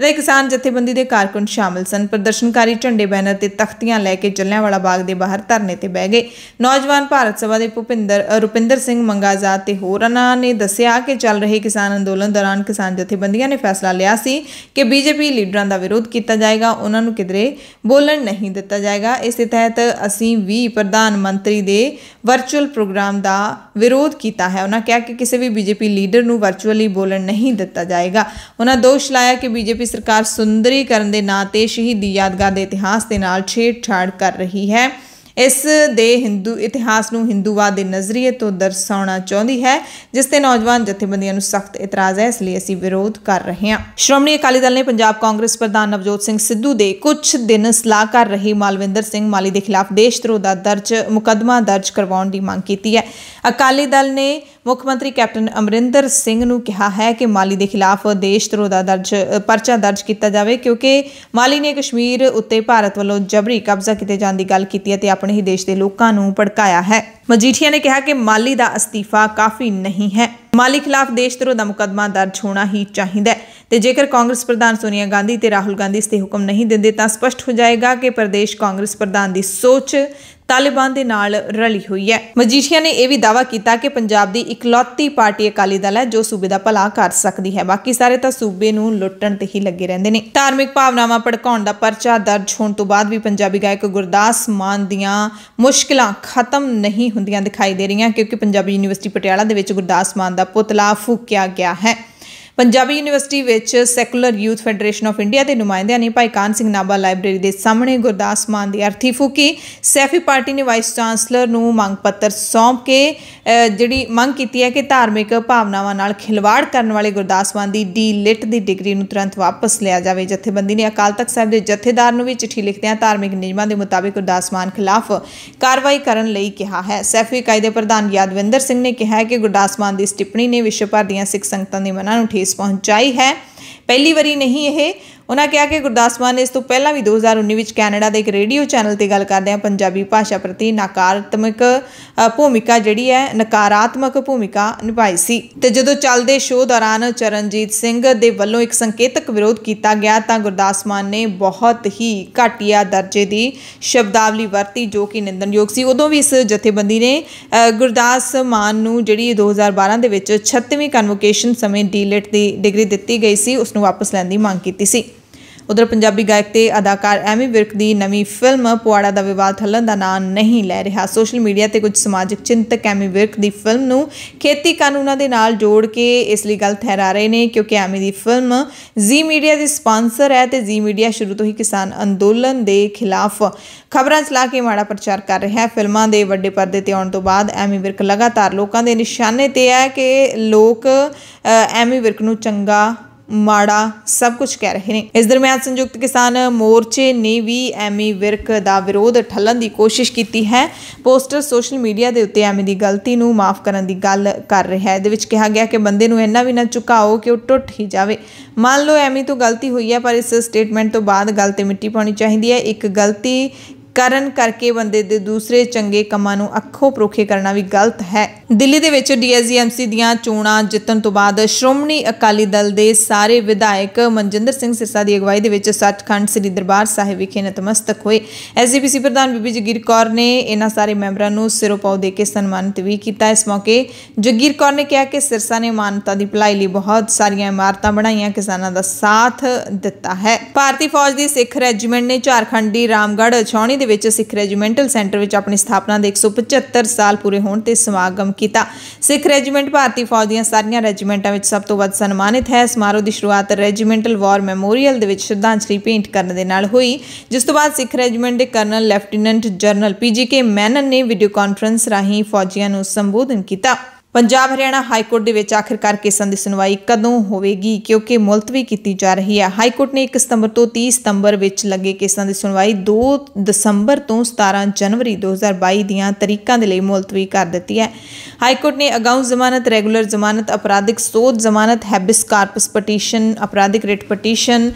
ਦੇ ਕਿਸਾਨ ਜਥੇਬੰਦੀ ਦੇ ਕਾਰਕੁਨ ਸ਼ਾਮਲ ਸਨ ਪ੍ਰਦਰਸ਼ਨਕਾਰੀ ਝੰਡੇ ਬੈਨਰ ਤੇ ਤਖਤੀਆਂ ਲੈ ਕੇ ਵਾਲਾ ਬਾਗ ਦੇ ਬਾਹਰ ਧਰਨੇ ਤੇ ਬਹਿ ਗਏ ਨੌਜਵਾਨ ਭਾਰਤ ਸਭਾ ਦੇ ਭੁਪਿੰਦਰ ਰੁਪਿੰਦਰ ਸਿੰਘ ਮੰਗਾਜ਼ਾਦ ਤੇ ਹੋਰਾਂ ਨੇ ਦੱਸਿਆ ਕਿ ਚੱਲ ਰਹੇ ਕਿਸਾਨ ਅੰਦੋਲਨ ਦੌਰਾਨ ਕਿਸਾਨ ਜਥੇਬੰਦੀਆਂ ਨੇ ਫੈਸਲਾ ਲਿਆ ਸੀ ਕਿ ਬੀਜੇਪੀ ਲੀਡਰਾਂ ਦਾ ਵਿਰੋਧ ਕੀਤਾ ਜਾਏਗਾ ਉਹਨਾਂ ਨੂੰ ਕਿਦਰੇ ਬੋਲਣ ਨਹੀਂ ਦਿੱਤਾ ਜਾਏਗਾ ਇਸ ਦੇ ਤਹਿਤ ਅਸੀਂ ਵੀ ਪ੍ਰਧਾਨ ਮੰਤਰੀ ਦੇ ਵਰਚੁਅਲ ਪ੍ਰੋਗਰਾਮ ਦਾ ਵਿਰੋਧ ਕੀਤਾ ਹੈ ਉਹਨਾਂ ਕਿਹਾ ਕਿ ਕਿਸੇ ਵੀ ਬੀਜੇਪੀ ਲੀਡਰ ਨੂੰ ਵਰਚੁਅਲੀ ਬੋਲਣ ਨਹੀਂ ਦਿੱਤਾ ਜਾਏਗਾ ਉਹਨਾਂ ਦੋਸ਼ ਲਾਇਆ ਕਿ ਬੀਜੇਪੀ ਸਰਕਾਰ ਸੁੰਦਰੀਕਰਨ ਦੇ ਨਾਂ ਤੇ ਸ਼ਹੀਦੀ ਯਾਦਗਾਰ ਦੇ ਇਤਿਹਾਸ ਦੇ ਨਾਲ ਛੇੜਛਾੜ ਕਰ ਰਹੀ ਹੈ ਇਸ ਦੇ ਹਿੰਦੂ ਇਤਿਹਾਸ ਨੂੰ ਹਿੰਦੂਵਾਦ ਦੇ ਨਜ਼ਰੀਏ ਤੋਂ ਦਰਸਾਉਣਾ ਚਾਹੁੰਦੀ ਹੈ ਜਿਸ ਤੇ ਨੌਜਵਾਨ ਜਥੇਬੰਦੀਆਂ ਨੂੰ ਸਖਤ ਇਤਰਾਜ਼ ਹੈ ਇਸ ਲਈ ਅਸੀਂ ਵਿਰੋਧ ਕਰ ਰਹੇ ਹਾਂ ਸ਼੍ਰੋਮਣੀ ਅਕਾਲੀ ਦਲ ਨੇ ਪੰਜਾਬ ਕਾਂਗਰਸ ਪ੍ਰਧਾਨ ਨਵਜੋਤ ਸਿੰਘ ਸਿੱਧੂ ਦੇ ਕੁਝ ਦਿਨ ਸਲਾਹਕਾਰ ਰਹੀ ਮਾਲਵਿੰਦਰ ਸਿੰਘ ਮਾਲੀ ਦੇ ਖਿਲਾਫ ਦੇਸ਼ ਧਰੋਹ ਦਾ ਦਰਜ ਮੁਕਦਮਾ ਦਰਜ ਕਰਵਾਉਣ ਦੀ ਮੰਗ ਕੀਤੀ ਹੈ ਅਕਾਲੀ ਦਲ ਨੇ ਮੁੱਖ ਮੰਤਰੀ ਕੈਪਟਨ ਅਮਰਿੰਦਰ ਸਿੰਘ ਨੂੰ ਕਿਹਾ ਹੈ ਕਿ ਮਾਲੀ ਦੇ ਖਿਲਾਫ ਦੇਸ਼ ਧਰੋਹ ਦਾ ਦਰਜ ਪਰਚਾ ਦਰਜ ਕੀਤਾ ਜਾਵੇ ਕਿਉਂਕਿ ਮਾਲੀ ਨੇ ਕਸ਼ਮੀਰ ਉੱਤੇ ਭਾਰਤ ਵੱਲੋਂ ਜਬਰੀ ਕਬਜ਼ਾ ਕੀਤੇ ਜਾਣ ਦੀ ਗੱਲ ਕੀਤੀ ਹੈ ਤੇ ਆਪਣੇ ਹੀ ਦੇਸ਼ ਦੇ ਲੋਕਾਂ ਨੂੰ ਭੜਕਾਇਆ ਹੈ ਮਜੀਠੀਆ ਨੇ ਕਿਹਾ ਕਿ ਮਾਲੀ ਦਾ ਅਸਤੀਫਾ ਕਾਫੀ ਨਹੀਂ ਹੈ ਮਾਲੀ ਖਿਲਾਫ ਦੇਸ਼ ਤਰੋ ਦਾ ਮੁਕਦਮਾ ਦਰਜ ਹੋਣਾ ਹੀ ਚਾਹੀਦਾ ਹੈ ਤੇ ਜੇਕਰ ਕਾਂਗਰਸ ਪ੍ਰਧਾਨ ਸੋਨੀਆ ਗਾਂਧੀ ਤੇ ਰਾਹੁਲ ਗਾਂਧੀ ਇਸ ਤੇ ਹੁਕਮ ਨਹੀਂ ਦਿੰਦੇ ਤਾਂ ਸਪਸ਼ਟ ਹੋ ਜਾਏਗਾ ਕਿ ਪ੍ਰਦੇਸ਼ ਕਾਂਗਰਸ ਪ੍ਰਧਾਨ ਦੀ ਸੋਚ ਤਾਲਿਬਾਨ ਦੇ ਨਾਲ ਰਲੀ ਹੋਈ ਹੈ ਮਜੀਠੀਆ ਨੇ ਇਹ ਵੀ ਦਾਵਾ ਕੀਤਾ ਕਿ ਪੰਜਾਬ ਦੀ ਇਕਲੌਤੀ ਪਾਰਟੀ ਅਕਾਲੀ ਦਲ ਹੈ ਜੋ ਸੂਬੇ ਦਾ ਭਲਾ ਕਰ ਸਕਦੀ ਹੈ ਬਾਕੀ ਸਾਰੇ ਤਾਂ ਸੂਬੇ ਨੂੰ ਲੁੱਟਣ ਤੇ ਹੀ ਲੱਗੇ ਰਹਿੰਦੇ ਨੇ ਧਾਰਮਿਕ ਭਾਵਨਾਵਾਂ ਭੜਕਾਉਣ ਦਾ ਪਰਚਾ ਦਰਜ ਹੋਣ ਤੋਂ ਬਾਅਦ ਵੀ ਪੰਜਾਬੀ ਗਾਇਕ ਗੁਰਦਾਸ ਮਾਨ ਦੀਆਂ ਮੁਸ਼ਕਲਾਂ ਖਤਮ ਨਹੀਂ ਹੁੰਦੀਆਂ ਦਿਖਾਈ ਦੇ ਰਹੀਆਂ ਕਿਉਂਕਿ ਪੰਜਾਬੀ ਯੂਨੀਵਰਸਿਟੀ ਪਟਿਆਲਾ ਦੇ ਵਿੱਚ ਗੁਰਦਾਸ ਮਾਨ ਦਾ ਪੁਤਲਾ ਫੂਕਿਆ ਗਿਆ ਹੈ ਪੰਜਾਬੀ ਯੂਨੀਵਰਸਿਟੀ ਵਿੱਚ secular youth federation of India ਦੇ ਨੁਮਾਇੰਦਿਆਂ ਨੇ ਭਾਈ ਕਾਨ ਸਿੰਘ ਨਾਬਾ ਲਾਇਬ੍ਰੇਰੀ ਦੇ ਸਾਹਮਣੇ ਗੁਰਦਾਸ ਮਾਨ ਦੀ ਅਰਥੀ ਫੂਕੀ ਸੈਫੀ ਪਾਰਟੀ ਨੇ ਵਾਈਸ ਚਾਂਸਲਰ ਨੂੰ ਮੰਗ ਪੱਤਰ ਸੌਂਪ ਕੇ ਜਿਹੜੀ ਮੰਗ ਕੀਤੀ ਹੈ ਕਿ ਧਾਰਮਿਕ ਭਾਵਨਾਵਾਂ ਨਾਲ ਖਿਲਵਾੜ ਕਰਨ ਵਾਲੇ ਗੁਰਦਾਸ ਮਾਨ ਦੀ ਡੀ ਲਿਟ ਦੀ ਡਿਗਰੀ ਨੂੰ ਤੁਰੰਤ ਵਾਪਸ ਲਿਆ ਜਾਵੇ ਜਥੇਬੰਦੀ ਨੇ ਅਕਾਲ ਤਖਤ ਸਾਹਿਬ ਦੇ ਜਥੇਦਾਰ ਨੂੰ ਵੀ ਚਿੱਠੀ ਲਿਖਦਿਆਂ ਧਾਰਮਿਕ ਨਿਯਮਾਂ ਦੇ ਮੁਤਾਬਿਕ ਗੁਰਦਾਸ ਮਾਨ ਖਿਲਾਫ ਕਾਰਵਾਈ ਕਰਨ ਲਈ ਕਿਹਾ ਹੈ ਸੈਫੀ ਕਾਇਦੇ ਪ੍ਰਧਾਨ ਯਾਦਵਿੰਦਰ ਸਿੰਘ ਨੇ ਕਿਹਾ ਕਿ ਗੁਰਦਾਸ ਮਾਨ ਦੀ ਸਟਿਪਣੀ ਨੇ ਵਿਸ਼ਵ ਭਰ ਦੀਆਂ ਸਿੱਖ ਸੰਗਤਾਂ ਦੇ ਮਨਾਂ ਨੂੰ ਠੇਸ ਪਹੁੰਚਾਈ ਹੈ ਪਹਿਲੀ ਵਾਰੀ ਨਹੀਂ ਇਹ ਉਹਨਾਂ ਕਿਹਾ ਕਿ ਗੁਰਦਾਸ ਮਾਨ ਨੇ ਇਸ ਤੋਂ ਪਹਿਲਾਂ ਵੀ 2019 ਵਿੱਚ ਕੈਨੇਡਾ ਦੇ ਇੱਕ ਰੇਡੀਓ ਚੈਨਲ ਤੇ ਗੱਲ ਕਰਦੇ ਆ ਪੰਜਾਬੀ ਭਾਸ਼ਾ ਪ੍ਰਤੀ ਨਕਾਰਾਤਮਕ ਭੂਮਿਕਾ ਜਿਹੜੀ ਹੈ ਨਕਾਰਾਤਮਕ ਭੂਮਿਕਾ ਨਿਭਾਈ ਸੀ ਤੇ ਜਦੋਂ ਚੱਲਦੇ ਸ਼ੋਅ ਦੌਰਾਨ ਚਰਨਜੀਤ ਸਿੰਘ ਦੇ ਵੱਲੋਂ ਇੱਕ ਸੰਕੇਤਕ ਵਿਰੋਧ ਕੀਤਾ ਗਿਆ ਤਾਂ ਗੁਰਦਾਸ ਮਾਨ ਨੇ ਬਹੁਤ ਹੀ ਘਾਟੀਆ ਦਰਜੇ ਦੀ ਸ਼ਬਦਾਵਲੀ ਵਰਤੀ ਜੋ ਕਿ ਨਿੰਦਣਯੋਗ ਸੀ ਉਦੋਂ ਵੀ ਇਸ ਜਥੇਬੰਦੀ ਨੇ ਗੁਰਦਾਸ ਮਾਨ ਨੂੰ ਜਿਹੜੀ 2012 ਦੇ ਵਿੱਚ 36ਵੀਂ ਕਨਵੋਕੇਸ਼ਨ ਸਮੇਂ ਡੀਲਿਟ ਦੀ ਡਿਗਰੀ ਦਿੱਤੀ ਗਈ ਸੀ ਉਸ ਉਸ ਨੂੰ ਵਾਪਸ ਲੈਣ ਦੀ ਮੰਗ ਕੀਤੀ ਸੀ ਉਧਰ ਪੰਜਾਬੀ ਗਾਇਕ ਤੇ ਅਦਾਕਾਰ ਐਮੀ ਵਿਰਕ ਦੀ ਨਵੀਂ ਫਿਲਮ ਪੁਆੜਾ ਦਾ ਵਿਵਾਦ ਹੱਲਣ ਦਾ ਨਾਂ ਨਹੀਂ ਲੈ ਰਿਹਾ ਸੋਸ਼ਲ ਮੀਡੀਆ ਤੇ ਕੁਝ ਸਮਾਜਿਕ ਚਿੰਤਕ ਐਮੀ ਵਿਰਕ ਦੀ ਫਿਲਮ ਨੂੰ ਖੇਤੀ ਕਾਨੂੰਨਾਂ ਦੇ ਨਾਲ ਜੋੜ ਕੇ ਇਸ ਲਈ ਗੱਲ ਠਹਿਰਾ ਰਹੇ ਨੇ ਕਿਉਂਕਿ ਐਮੀ ਦੀ ਫਿਲਮ ਜ਼ੀ ਮੀਡੀਆ ਦੀ ਸਪਾਂਸਰ ਹੈ ਤੇ ਜ਼ੀ ਮੀਡੀਆ ਸ਼ੁਰੂ ਤੋਂ ਹੀ ਕਿਸਾਨ ਅੰਦੋਲਨ ਦੇ ਖਿਲਾਫ ਖਬਰਾਂ ਚਲਾ ਕੇ ਮਾੜਾ ਪ੍ਰਚਾਰ ਕਰ ਰਿਹਾ ਹੈ ਫਿਲਮਾਂ ਦੇ ਵੱਡੇ ਪਰਦੇ ਤੇ ਆਉਣ ਤੋਂ ਬਾਅਦ ਐਮੀ ਵਿਰਕ ਲਗਾਤਾਰ ਲੋਕਾਂ ਦੇ ਨਿਸ਼ਾਨੇ ਤੇ ਹੈ ਕਿ ਲੋਕ ਐਮੀ ਵਿਰਕ ਨੂੰ ਚੰਗਾ ਮਾੜਾ ਸਭ ਕੁਝ ਕਹਿ ਰਹੇ ਨੇ ਇਸ ਦਰਮਿਆਨ ਸੰਯੁਕਤ ਕਿਸਾਨ ਮੋਰਚੇ ਨੇ ਵੀ ਐਮੀ ਵਿਰਕ ਦਾ ਵਿਰੋਧ ਠੱਲਣ ਦੀ ਕੋਸ਼ਿਸ਼ ਕੀਤੀ ਹੈ ਪੋਸਟਰ ਸੋਸ਼ਲ ਮੀਡੀਆ ਦੇ ਉੱਤੇ ਐਮੀ ਦੀ ਗਲਤੀ ਨੂੰ ਮਾਫ ਕਰਨ ਦੀ ਗੱਲ ਕਰ ਰਿਹਾ ਹੈ ਇਹਦੇ ਵਿੱਚ ਕਿਹਾ ਗਿਆ ਕਿ ਬੰਦੇ ਨੂੰ ਇੰਨਾ ਵੀ ਨਾ ਝੁਕਾਓ ਕਿ ਉਹ ਟੁੱਟ ਹੀ ਜਾਵੇ ਮੰਨ ਲਓ ਐਮੀ ਤੋਂ ਗਲਤੀ ਹੋਈ ਹੈ ਪਰ ਇਸ ਸਟੇਟਮੈਂਟ ਤੋਂ ਬਾਅਦ ਗੱਲ ਤੇ ਮਿੱਟੀ ਪਾਉਣੀ ਚਾਹੀਦੀ ਹੈ ਇੱਕ ਗਲਤੀ ਕਰਨ ਕਰਕੇ ਬੰਦੇ ਦੇ ਦੂਸਰੇ ਚੰਗੇ ਕੰਮਾਂ ਨੂੰ ਅੱਖੋਂ ਪਰੋਖੇ ਕਰਨਾ ਵੀ ਗਲਤ ਹੈ ਦਿੱਲੀ ਦੇ ਵਿੱਚ ਡੀਐਸਜੀਐਮਸੀ ਦੀਆਂ ਚੋਣਾਂ ਜਿੱਤਣ ਤੋਂ ਬਾਅਦ ਸ਼੍ਰੋਮਣੀ ਅਕਾਲੀ ਦਲ ਦੇ ਸਾਰੇ ਵਿਧਾਇਕ ਮਨਜਿੰਦਰ ਸਿੰਘ ਸਿਰਸਾ ਦੀ ਅਗਵਾਈ ਦੇ ਵਿੱਚ ਸੱਚਖੰਡ ਸ੍ਰੀ ਦਰਬਾਰ ਸਾਹਿਬ ਵਿਖੇ ਨਤਮਸਤਕ ਹੋਏ ਐਸਜੀਪੀਸੀ ਪ੍ਰਧਾਨ ਬੀਬੀ ਜਗੀਰ ਕੌਰ ਨੇ ਇਹਨਾਂ ਸਾਰੇ ਮੈਂਬਰਾਂ ਨੂੰ ਸਿਰੋਪਾਉ ਦੇ ਕੇ ਸਨਮਾਨਿਤ ਵੀ ਕੀਤਾ ਇਸ ਮੌਕੇ ਜਗੀਰ ਕੌਰ ਨੇ ਕਿਹਾ ਕਿ ਸਿਰਸਾ ਨੇ ਮਾਨਤਾ ਦੀ ਭਲਾਈ ਲਈ ਬਹੁਤ ਸਾਰੀਆਂ ਇਮਾਰਤਾਂ ਬਣਾਈਆਂ ਕਿਸਾਨਾਂ ਦਾ ਸਾਥ ਦਿੱਤਾ ਹੈ ਭਾਰਤੀ ਫੌਜ ਦੀ ਸਿੱਖ ਰੈਜੀਮੈਂਟ ਨੇ ਝਾਰਖੰਡ ਦੀ ਰਾਮਗੜ੍ਹ ਛੌਣੀ ਦੇ ਵਿੱਚ ਸਿੱਖ ਰੈਜੀਮੈਂਟਲ ਸੈਂਟਰ ਵਿੱਚ ਆਪਣੀ ਸਥਾਪਨਾ ਦੇ 175 ਸਾਲ ਪੂਰੇ ਹੋਣ ਤੇ ਸਮਾਗਮ ਕੀਤਾ ਸਿੱਖ ਰੈਜੀਮੈਂਟ ਭਾਰਤੀ ਫੌਜ ਦੀਆਂ ਸਾਰੀਆਂ ਰੈਜੀਮੈਂਟਾਂ ਵਿੱਚ ਸਭ ਤੋਂ ਵੱਧ ਸਨਮਾਨਿਤ ਹੈ ਸਮਾਰੋਹ ਦੀ ਸ਼ੁਰੂਆਤ ਰੈਜੀਮੈਂਟਲ ਵਾਰ ਮੈਮੋਰੀਅਲ ਦੇ ਵਿੱਚ ਸ਼ਰਧਾਂਜਲੀ ਭੇਂਟ ਕਰਨ ਦੇ ਨਾਲ ਹੋਈ ਜਿਸ ਤੋਂ ਬਾਅਦ ਸਿੱਖ ਰੈਜੀਮੈਂਟ ਦੇ colonel lieutenant general P G K Menon ਨੇ ਵੀਡੀਓ ਕਾਨਫਰੰਸ ਰਾਹੀਂ ਫੌਜੀਆਂ ਨੂੰ ਸੰਬੋਧਨ ਕੀਤਾ ਪੰਜਾਬ ਹਰਿਆਣਾ ਹਾਈ ਕੋਰਟ ਦੇ ਵਿੱਚ ਆਖਿਰਕਾਰ ਕੇਸਾਂ ਦੀ ਸੁਣਵਾਈ ਕਦੋਂ ਹੋਵੇਗੀ ਕਿਉਂਕਿ ਮੁਲਤਵੀ ਕੀਤੀ ਜਾ ਰਹੀ ਹੈ ਹਾਈ ਕੋਰਟ ਨੇ 1 ਸਤੰਬਰ ਤੋਂ 30 ਸਤੰਬਰ ਵਿੱਚ ਲੱਗੇ ਕੇਸਾਂ ਦੀ ਸੁਣਵਾਈ 2 ਦਸੰਬਰ ਤੋਂ 17 ਜਨਵਰੀ 2022 ਦੀਆਂ ਤਰੀਕਾਂ ਦੇ ਲਈ ਮੁਲਤਵੀ ਕਰ ਦਿੱਤੀ ਹੈ ਹਾਈ ਕੋਰਟ ਨੇ ਅਗਾਊਂ ਜ਼ਮਾਨਤ ਰੈਗੂਲਰ ਜ਼ਮਾਨਤ ਅਪਰਾਧਿਕ ਸੋਧ ਜ਼ਮਾਨਤ ਹੈਬਿਸ ਕਾਰਪਸ ਪਟੀਸ਼ਨ ਅਪਰਾਧਿਕ ਰਿਟ ਪਟੀਸ਼ਨ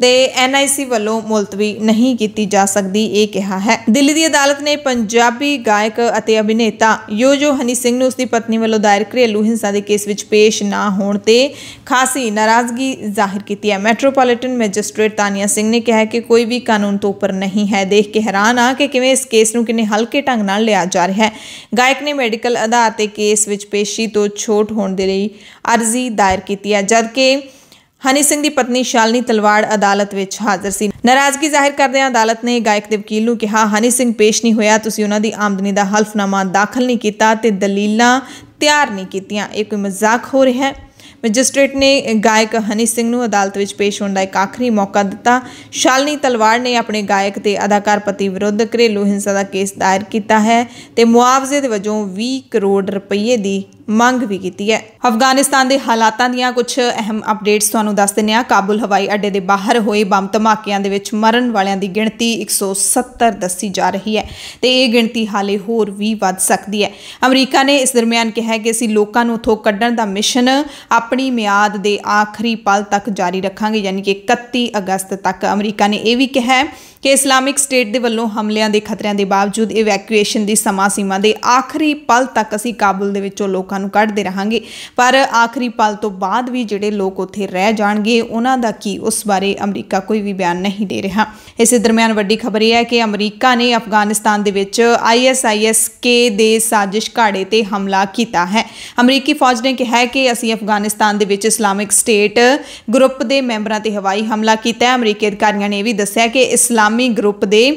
ਤੇ ਐਨਆਈਸੀ ਵੱਲੋਂ ਮੁਲਤਵੀ ਨਹੀਂ ਕੀਤੀ ਜਾ ਸਕਦੀ ਇਹ ਕਿਹਾ ਹੈ ਦਿੱਲੀ ਦੀ ਅਦਾਲਤ ਨੇ ਪੰਜਾਬੀ ਗਾਇਕ ਅਤੇ ਅਭਿਨੇਤਾ ਯੋਜੋ ਹਨੀ ਸਿੰਘ ਨੂੰ ਉਸਦੀ ਪਤਨੀ ਵੱਲੋਂ ਦਾਇਰ ਘਰੇਲੂ ਹਿੰਸਾ ਦੇ ਕੇਸ ਵਿੱਚ ਪੇਸ਼ ਨਾ ਹੋਣ ਤੇ ਖਾਸੀ ਨਾਰਾਜ਼ਗੀ ਜ਼ਾਹਿਰ ਕੀਤੀ ਹੈ ਮੈਟਰੋਪੋਲੀਟਨ ਮੈਜਿਸਟ੍ਰੇਟ ਤਾਨੀਆ ਸਿੰਘ ਨੇ ਕਿਹਾ ਕਿ ਕੋਈ ਵੀ ਕਾਨੂੰਨ ਤੋਂ ਉੱਪਰ ਨਹੀਂ ਹੈ ਦੇਖ ਕੇ ਹੈਰਾਨ ਆ ਕਿ ਕਿਵੇਂ ਇਸ ਕੇਸ ਨੂੰ ਕਿੰਨੇ ਹਲਕੇ ਢੰਗ ਨਾਲ ਲਿਆ ਜਾ ਰਿਹਾ ਹੈ ਗਾਇਕ ਨੇ ਮੈਡੀਕਲ ਆਧਾਰ ਤੇ ਕੇਸ ਵਿੱਚ ਪੇਸ਼ੀ ਤੋਂ ਛੋਟ ਹੋਣ ਦੇ ਲਈ ਅਰਜ਼ੀ ਦਾਇਰ ਕੀਤੀ ਹੈ ਜਦਕਿ ਹਨੀ ਸਿੰਘ ਦੀ ਪਤਨੀ ਸ਼ਾਲਨੀ ਤਲਵਾੜ ਅਦਾਲਤ ਵਿੱਚ ਹਾਜ਼ਰ ਸੀ ਨਾਰਾਜ਼ਗੀ ਜ਼ਾਹਿਰ ਕਰਦਿਆਂ ਅਦਾਲਤ ਨੇ ਗਾਇਕ ਦੇ ਵਕੀਲ ਨੂੰ ਕਿਹਾ ਹਨੀ ਸਿੰਘ ਪੇਸ਼ ਨਹੀਂ ਹੋਇਆ ਤੁਸੀਂ ਉਹਨਾਂ ਦੀ ਆਮਦਨੀ ਦਾ ਹਲਫਨਾਮਾ ਦਾਖਲ ਨਹੀਂ ਕੀਤਾ ਤੇ ਦਲੀਲਾਂ ਤਿਆਰ ਨਹੀਂ ਕੀਤੀਆਂ ਇਹ ਕੋਈ ਮਜ਼ਾਕ ਹੋ ਰਿਹਾ ਹੈ ਮੈਜਿਸਟ੍ਰੇਟ ਨੇ ਗਾਇਕ ਹਨੀ ਸਿੰਘ ਨੂੰ ਅਦਾਲਤ ਵਿੱਚ ਪੇਸ਼ ਹੋਣ ਦਾ ਇੱਕ ਆਖਰੀ ਮੌਕਾ ਦਿੱਤਾ ਸ਼ਾਲਨੀ ਤਲਵਾਰ ਨੇ ਆਪਣੇ ਗਾਇਕ ਤੇ ਅਦਾਕਾਰ ਪਤੀ ਵਿਰੁੱਧ ਘਰੇਲੂ ਹਿੰਸਾ ਦਾ ਕੇਸ ਦਾਇਰ ਕੀਤਾ ਹੈ ਤੇ ਮੁਆਵਜ਼ੇ ਦੇ ਵਜੋਂ 20 ਕਰੋੜ ਰੁਪਏ ਦੀ ਮੰਗ ਵੀ ਕੀਤੀ ਹੈ ਅਫਗਾਨਿਸਤਾਨ ਦੇ ਹਾਲਾਤਾਂ ਦੀਆਂ ਕੁਝ ਅਹਿਮ ਅਪਡੇਟਸ ਤੁਹਾਨੂੰ ਦੱਸ ਦਿੰਨੇ ਆ ਕਾਬੁਲ ਹਵਾਈ ਅੱਡੇ ਦੇ ਬਾਹਰ ਹੋਏ ਬੰਬ ਧਮਾਕਿਆਂ ਦੇ ਵਿੱਚ ਮਰਨ ਵਾਲਿਆਂ ਦੀ ਗਿਣਤੀ 170 ਦੱਸੀ ਜਾ ਰਹੀ ਹੈ ਤੇ ਇਹ ਗਿਣਤੀ ਹਾਲੇ ਹੋਰ ਵੀ ਵੱਧ ਸਕਦੀ ਹੈ ਅਮਰੀਕਾ ਨੇ ਇਸ ਦਰਮਿਆਨ ਕਿਹਾ ਕਿ ਅਸੀਂ ਲੋਕਾਂ ਨੂੰ ਉਥੋਂ ਕੱਢਣ ਦਾ ਮਿਸ਼ਨ ਆਪਣੀ ਮਿਆਦ ਦੇ ਆਖਰੀ ਪਲ ਤੱਕ ਜਾਰੀ ਰੱਖਾਂਗੇ ਯਾਨੀ ਕਿ 31 ਅਗਸਤ ਤੱਕ ਅਮਰੀਕਾ ਨੇ ਇਹ ਵੀ ਕਿਹਾ ਕਿ ਇਸਲਾਮਿਕ ਸਟੇਟ ਦੇ ਵੱਲੋਂ ਹਮਲਿਆਂ ਦੇ ਖਤਰਿਆਂ ਦੇ ਬਾਵਜੂਦ ਇਵੈਕੂਏਸ਼ਨ ਦੀ ਸਮਾਂ ਸੀਮਾ ਦੇ ਆਖਰੀ ਪਲ ਤੱਕ ਅਸੀਂ ਕਾਬੁਲ ਦੇ ਵਿੱਚੋਂ ਲੋਕਾਂ ਤੁਹਾਨੂੰ ਕੱਢਦੇ ਰਹਾਂਗੇ ਪਰ ਆਖਰੀ ਪਲ ਤੋਂ ਬਾਅਦ ਵੀ ਜਿਹੜੇ ਲੋਕ ਉੱਥੇ ਰਹਿ ਜਾਣਗੇ ਉਹਨਾਂ ਦਾ ਕੀ ਉਸ ਬਾਰੇ ਅਮਰੀਕਾ ਕੋਈ ਵੀ ਬਿਆਨ ਨਹੀਂ ਦੇ ਰਿਹਾ ਇਸੇ ਦਰਮਿਆਨ ਵੱਡੀ ਖਬਰ ਇਹ ਹੈ ਕਿ ਅਮਰੀਕਾ ਨੇ ਅਫਗਾਨਿਸਤਾਨ ਦੇ ਵਿੱਚ ਆਈਐਸਆਈਐਸ ਕੇ ਦੇ ਸਾਜ਼ਿਸ਼ ਘਾੜੇ ਤੇ ਹਮਲਾ ਕੀਤਾ ਹੈ ਅਮਰੀਕੀ ਫੌਜ ਨੇ ਕਿਹਾ ਹੈ ਕਿ ਅਸੀਂ ਅਫਗਾਨਿਸਤਾਨ ਦੇ ਵਿੱਚ ਇਸਲਾਮਿਕ ਸਟੇਟ ਗਰੁੱਪ ਦੇ ਮੈਂਬਰਾਂ ਤੇ ਹਵਾਈ ਹਮਲਾ ਕੀਤਾ ਹੈ ਅਮਰੀਕੀ ਅਧਿਕਾਰੀਆਂ ਨੇ ਇਹ ਵੀ ਦੱਸਿਆ ਕਿ ਇਸਲਾਮੀ ਗਰੁੱਪ ਦੇ